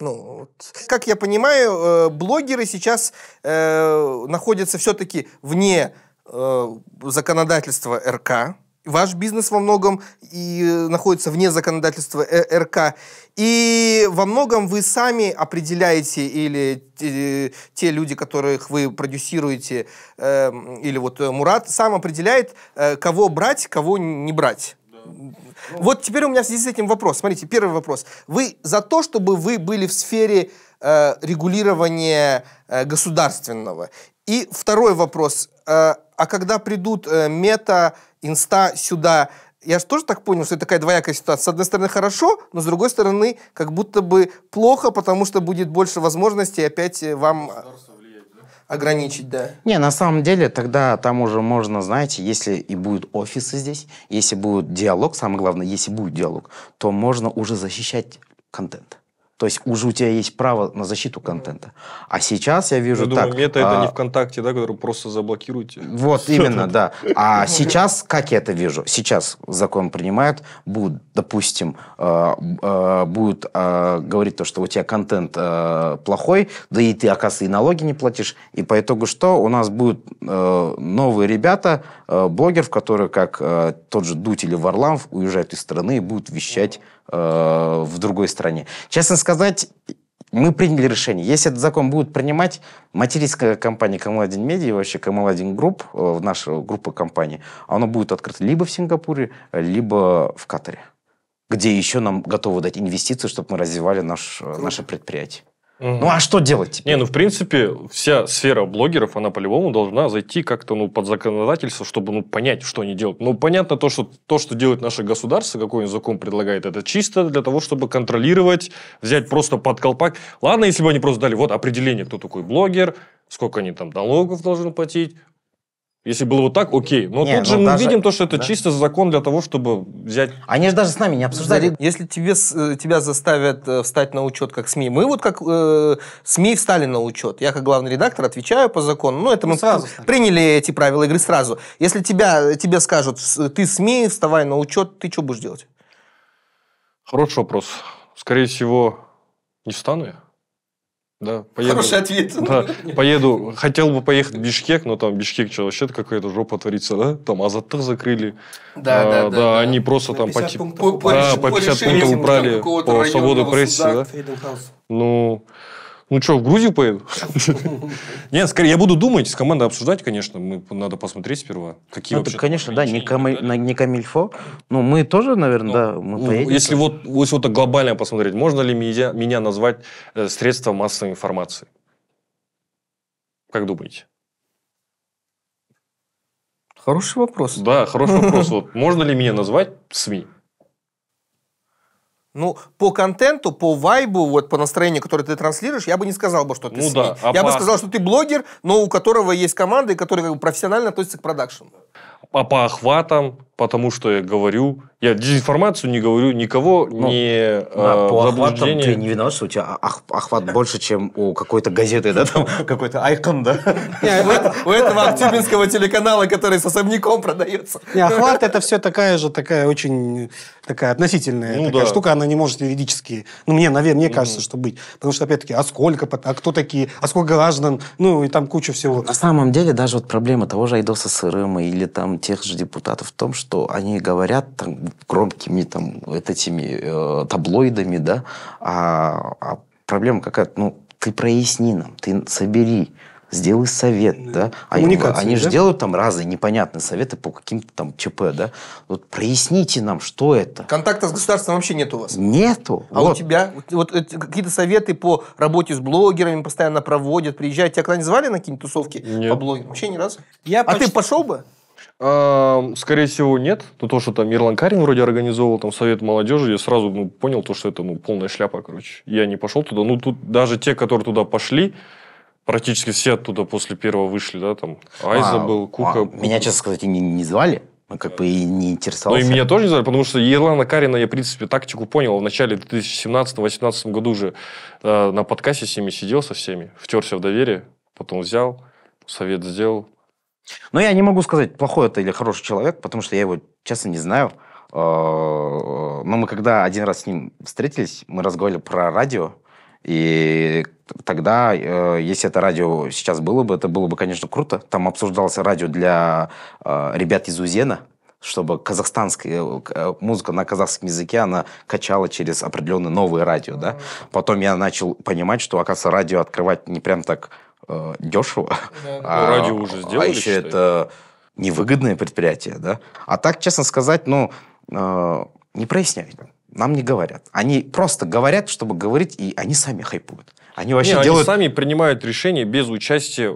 Ну, как я понимаю, э, блогеры сейчас э, находятся все-таки вне э, законодательства РК. Ваш бизнес во многом и находится вне законодательства РК. И во многом вы сами определяете или те люди, которых вы продюсируете, или вот Мурат сам определяет, кого брать, кого не брать. Ну. Вот теперь у меня в связи с этим вопрос. Смотрите, первый вопрос. Вы за то, чтобы вы были в сфере э, регулирования э, государственного? И второй вопрос. Э, а когда придут э, мета, инста сюда, я же тоже так понял, что это такая двоякая ситуация. С одной стороны, хорошо, но с другой стороны, как будто бы плохо, потому что будет больше возможностей опять э, вам... Э, Государство ограничить, да. Не, на самом деле тогда там уже можно, знаете, если и будут офисы здесь, если будет диалог, самое главное, если будет диалог, то можно уже защищать контент. То есть уже у тебя есть право на защиту контента. А сейчас я вижу я так... Думаю, мета а... это не а ВКонтакте, да, который просто заблокируете. Вот именно, да. А сейчас, как я это вижу, сейчас закон принимают, будут, допустим, э, э, будут э, говорить то, что у тебя контент плохой, да и ты, оказывается, и налоги не платишь. И по итогу что? У нас будут новые ребята, блогеров, которые, как тот же Дуть или Варлам уезжают из страны и будут вещать Э, в другой стране. Честно сказать, мы приняли решение. Если этот закон будут принимать, материнская компания Камал-1 Медиа и вообще Камал-1 Групп, э, наша группа компаний, она будет открыта либо в Сингапуре, либо в Катаре где еще нам готовы дать инвестиции, чтобы мы развивали наш, э, наше предприятие. Угу. Ну а что делать теперь? Не, ну в принципе вся сфера блогеров, она по-любому должна зайти как-то ну, под законодательство, чтобы ну, понять, что они делают. Ну понятно то, что то, что делает наше государство, какой он закон предлагает, это чисто для того, чтобы контролировать, взять просто под колпак. Ладно, если бы они просто дали вот определение, кто такой блогер, сколько они там налогов должны платить, если было вот так, окей. Но не, тут ну, же мы даже... видим то, что это да. чисто закон для того, чтобы взять... Они же даже с нами не обсуждали. Если тебе, э, тебя заставят э, встать на учет как СМИ, мы вот как э, СМИ встали на учет. Я как главный редактор отвечаю по закону. Ну, это мы, мы сразу встали. приняли эти правила игры сразу. Если тебя, тебе скажут, ты СМИ, вставай на учет, ты что будешь делать? Хороший вопрос. Скорее всего, не встану я. Да, поеду. Хороший ответ. Да, поеду. Хотел бы поехать в Бишкек, но там Бишкек что вообще какая-то жопа творится, да? Там Азаттых закрыли. Да, а, да, да, да, да. Они просто там по, пунктов, по, по, да, по 50 пунктов убрали по свободу прессы, да? Ну, ну что, в Грузию поеду? Нет, скорее, я буду думать, с командой обсуждать, конечно. Мы, надо посмотреть сперва, какие ну, вообще... Конечно, да, не, камильфо. Ну, мы тоже, наверное, ну, да, мы ну, поедем. Если вот, если вот так глобально посмотреть, можно ли меня, меня назвать э, средством массовой информации? Как думаете? Хороший вопрос. Да, хороший вопрос. Вот можно ли меня назвать СМИ? Ну, по контенту, по вайбу, вот по настроению, которое ты транслируешь, я бы не сказал бы, что ты ну, СМИ. Да, опасно. я бы сказал, что ты блогер, но у которого есть команда, и который как бы, профессионально относится к продакшену а по охватам, потому что я говорю, я дезинформацию не говорю, никого ну, не да, э, по заблуждение. ты не виноват, что у тебя а, ах, охват больше, чем у какой-то газеты, да, там какой-то айкон, да? У этого актюбинского телеканала, который с особняком продается. Не, охват это все такая же, такая очень такая относительная ну такая штука, она не может юридически, ну мне, наверное, мне кажется, что быть, потому что опять-таки, а сколько, а кто такие, а сколько граждан, ну и там куча всего. На самом деле даже вот проблема того же айдоса сырым или там тех же депутатов в том, что они говорят там, громкими там вот этими э, таблоидами, да, а, а проблема какая-то, ну, ты проясни нам, ты собери, сделай совет, да. А они, они же да? делают там разные непонятные советы по каким-то там ЧП, да. Вот проясните нам, что это. Контакта с государством вообще нет у вас? Нету. А вот. у тебя? Вот какие-то советы по работе с блогерами постоянно проводят, приезжают. Тебя когда-нибудь звали на какие-нибудь тусовки нет. по блогерам? Вообще ни разу? Я а почти... ты пошел бы? скорее всего, нет. Но ну, то, что там Ирлан Карин вроде организовывал там совет молодежи, я сразу ну, понял то, что это ну, полная шляпа, короче. Я не пошел туда. Ну, тут даже те, которые туда пошли, практически все оттуда после первого вышли, да, там Айза а, был, Кука. А, меня, честно сказать, не, не звали. Ну, как бы и не интересовался. Ну, и меня тоже не звали, потому что Ерлана Карина, я, в принципе, тактику понял. В начале 2017-2018 году уже э, на подкасте с ними сидел со всеми, втерся в доверие, потом взял, совет сделал, но ну, я не могу сказать, плохой это или хороший человек, потому что я его, честно, не знаю. А, Но ну, мы когда один раз с ним встретились, мы разговаривали про радио, и тогда, э, если это радио сейчас было бы, это было бы, конечно, круто. Там обсуждался радио для э, ребят из Узена, чтобы казахстанская э, музыка на казахском языке, она качала через определенные новые радио, да. Потом я начал понимать, что, оказывается, радио открывать не прям так э, дешево. Да. Ну, а, Ради уже сделали. А еще это невыгодное предприятие, да. А так, честно сказать, ну, э, не проясняют. Нам не говорят. Они просто говорят, чтобы говорить, и они сами хайпуют. Они вообще не, делают... они сами принимают решения без участия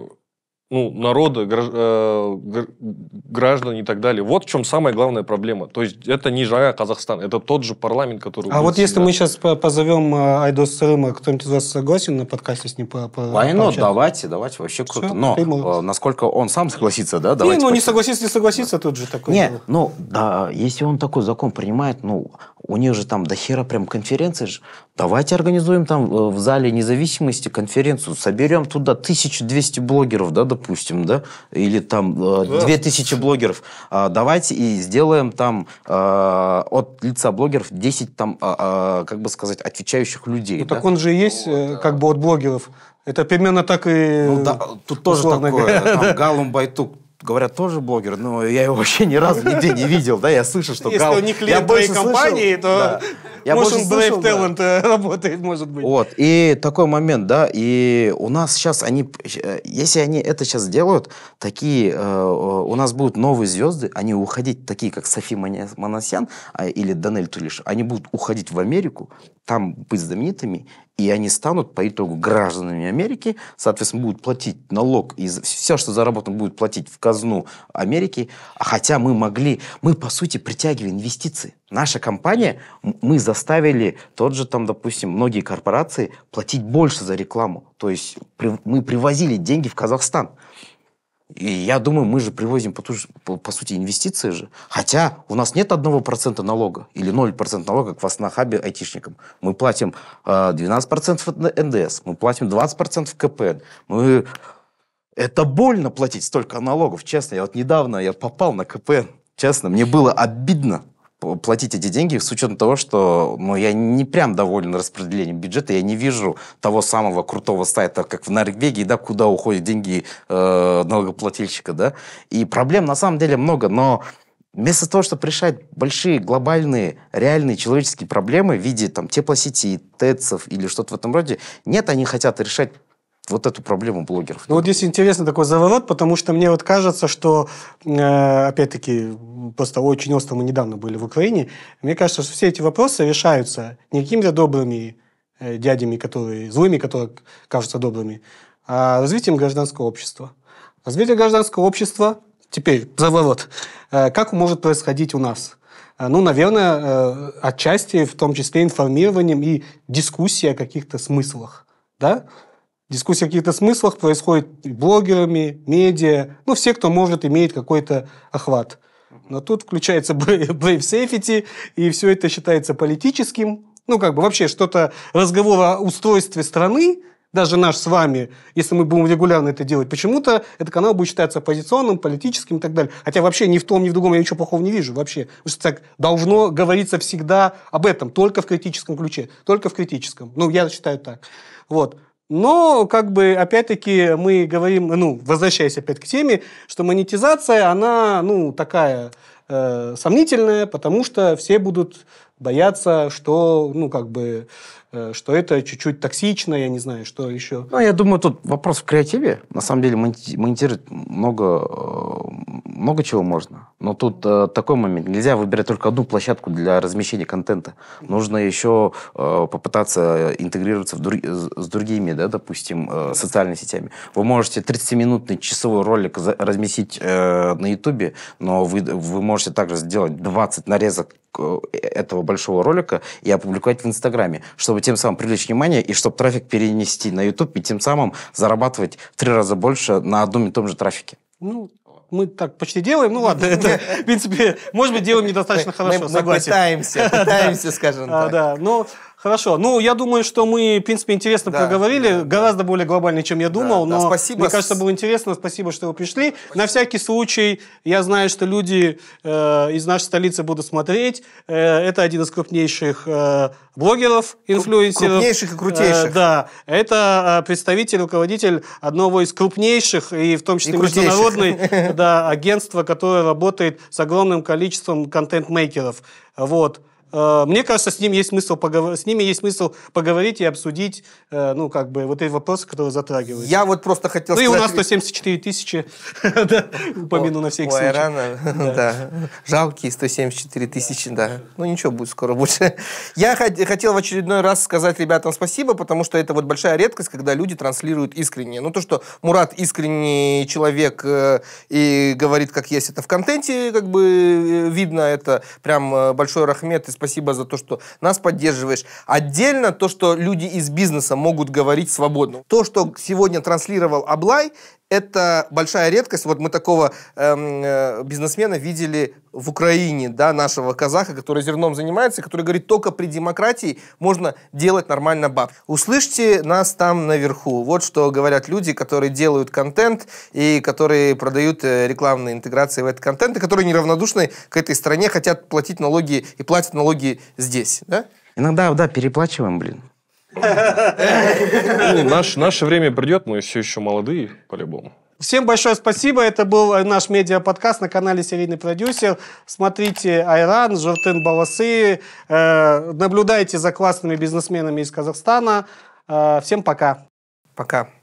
ну, народа, э, граждан и так далее. Вот в чем самая главная проблема. То есть это не жара а Казахстан, это тот же парламент, который... А вот всегда. если мы сейчас позовем э, Айдос Сырыма, кто-нибудь из вас согласен на подкасте с ним? По, по, Лайно, ну, давайте, давайте, вообще круто. Все, Но приму. Э, насколько он сам согласится, да? Давайте не, ну не согласится, не согласится, да. тут же такой... Нет, дело. ну, да, если он такой закон принимает, ну, у них же там до хера прям конференции же. Давайте организуем там в зале независимости конференцию, соберем туда 1200 блогеров, да, допустим, допустим, да, или там э, да. 2000 блогеров, а, давайте и сделаем там э, от лица блогеров 10 там, а, а, как бы сказать, отвечающих людей. Ну да? так он же и есть вот, э, как бы от блогеров. Это примерно так и... Ну да, тут тоже такое. Говоря. Там Галум Байтук говорят, тоже блогер, но я его вообще ни разу нигде не видел, да, я слышал, что... Если гал... он не клиент твоей компании, слышал, то, да. я может, он Brave Talent да. Э, работает, может быть. Вот, и такой момент, да, и у нас сейчас они, э, если они это сейчас делают, такие, э, у нас будут новые звезды, они уходить, такие как Софи Манасян а, или Данель Тулиш, они будут уходить в Америку, там быть знаменитыми и они станут по итогу гражданами Америки, соответственно, будут платить налог, и все, что заработано, будут платить в казну Америки, а хотя мы могли, мы, по сути, притягивали инвестиции. Наша компания, мы заставили тот же там, допустим, многие корпорации платить больше за рекламу, то есть мы привозили деньги в Казахстан. И я думаю, мы же привозим, по, ту, по, по сути, инвестиции же. Хотя у нас нет 1% налога или 0% налога, как вас на хабе айтишникам. Мы платим э, 12% НДС, мы платим 20% КПН. Мы... Это больно платить столько налогов, честно. Я вот недавно я попал на КПН, честно. Мне было обидно платить эти деньги с учетом того, что ну, я не прям доволен распределением бюджета, я не вижу того самого крутого сайта, как в Норвегии, да, куда уходят деньги э, налогоплательщика, да. И проблем на самом деле много, но вместо того, чтобы решать большие глобальные реальные человеческие проблемы в виде там теплосети, ТЭЦов или что-то в этом роде, нет, они хотят решать вот эту проблему блогеров. Ну вот здесь интересный такой заворот, потому что мне вот кажется, что, э, опять-таки, просто очень остро мы недавно были в Украине, мне кажется, что все эти вопросы решаются не какими-то добрыми э, дядями, которые, злыми, которые кажутся добрыми, а развитием гражданского общества. Развитие гражданского общества, теперь заворот, э, как может происходить у нас? Ну, наверное, отчасти, в том числе информированием и дискуссией о каких-то смыслах, да? Дискуссия о каких-то смыслах происходит блогерами, медиа, ну, все, кто может, имеет какой-то охват. Но тут включается Brave Safety, и все это считается политическим. Ну, как бы вообще что-то, разговор о устройстве страны, даже наш с вами, если мы будем регулярно это делать, почему-то этот канал будет считаться оппозиционным, политическим и так далее. Хотя вообще ни в том, ни в другом я ничего плохого не вижу вообще. Потому что так должно говориться всегда об этом, только в критическом ключе, только в критическом. Ну, я считаю так. Вот. Но, как бы, опять-таки, мы говорим, ну, возвращаясь опять к теме, что монетизация, она, ну, такая э, сомнительная, потому что все будут бояться, что, ну, как бы, Э, что это чуть-чуть токсично, я не знаю, что еще. Ну, я думаю, тут вопрос в креативе. На самом деле монетировать много, э, много чего можно. Но тут э, такой момент. Нельзя выбирать только одну площадку для размещения контента. Нужно еще э, попытаться интегрироваться в друг, э, с другими, да, допустим, э, социальными сетями. Вы можете 30-минутный часовой ролик разместить э, на Ютубе, но вы, вы можете также сделать 20 нарезок Э, этого большого ролика и опубликовать в Инстаграме, чтобы тем самым привлечь внимание и чтобы трафик перенести на YouTube и тем самым зарабатывать в три раза больше на одном и том же трафике. Ну, мы так почти делаем, ну ладно, это, в принципе, может быть, делаем недостаточно хорошо, мы, согласен. Мы пытаемся, пытаемся, скажем а, так. А, да, но ну, Хорошо. Ну, я думаю, что мы, в принципе, интересно да, проговорили. Да, Гораздо более глобальный, чем я думал. Да, да. но спасибо. мне кажется, было интересно. Спасибо, что вы пришли. Спасибо. На всякий случай, я знаю, что люди э, из нашей столицы будут смотреть. Э, это один из крупнейших э, блогеров, инфлюенсеров. Крупнейших и крутейших. Э, да. Это э, представитель, руководитель одного из крупнейших, и в том числе и агентства, которое работает с огромным количеством контент-мейкеров. Вот. Э, мне кажется, с, ним есть смысл поговор... с ними есть смысл поговорить и обсудить, э, ну, как бы, вот эти вопросы, которые затрагивают. Я вот просто хотел ну, сказать... Ну, и у нас 174 тысячи, упомяну на всякий случай. рано, да. Жалкие 174 тысячи, да. Ну, ничего, будет скоро больше. Я хотел в очередной раз сказать ребятам спасибо, потому что это вот большая редкость, когда люди транслируют искренне. Ну, то, что Мурат искренний человек э, и говорит, как есть это в контенте, как бы видно, это прям большой рахмет и спасибо за то, что нас поддерживаешь. Отдельно то, что люди из бизнеса могут говорить свободно. То, что сегодня транслировал Аблай, это большая редкость. Вот мы такого эм, э, бизнесмена видели в Украине, да, нашего казаха, который зерном занимается, который говорит, только при демократии можно делать нормально баб. Услышьте нас там наверху. Вот что говорят люди, которые делают контент и которые продают э, рекламные интеграции в этот контент, и которые неравнодушны к этой стране, хотят платить налоги и платят налоги здесь, да? Иногда, да, переплачиваем, блин. Ну, наш, наше время придет, мы все еще молодые, по-любому. Всем большое спасибо. Это был наш медиа-подкаст на канале «Серийный продюсер». Смотрите Айран, Журтен Баласы. Э, наблюдайте за классными бизнесменами из Казахстана. Э, всем пока. Пока.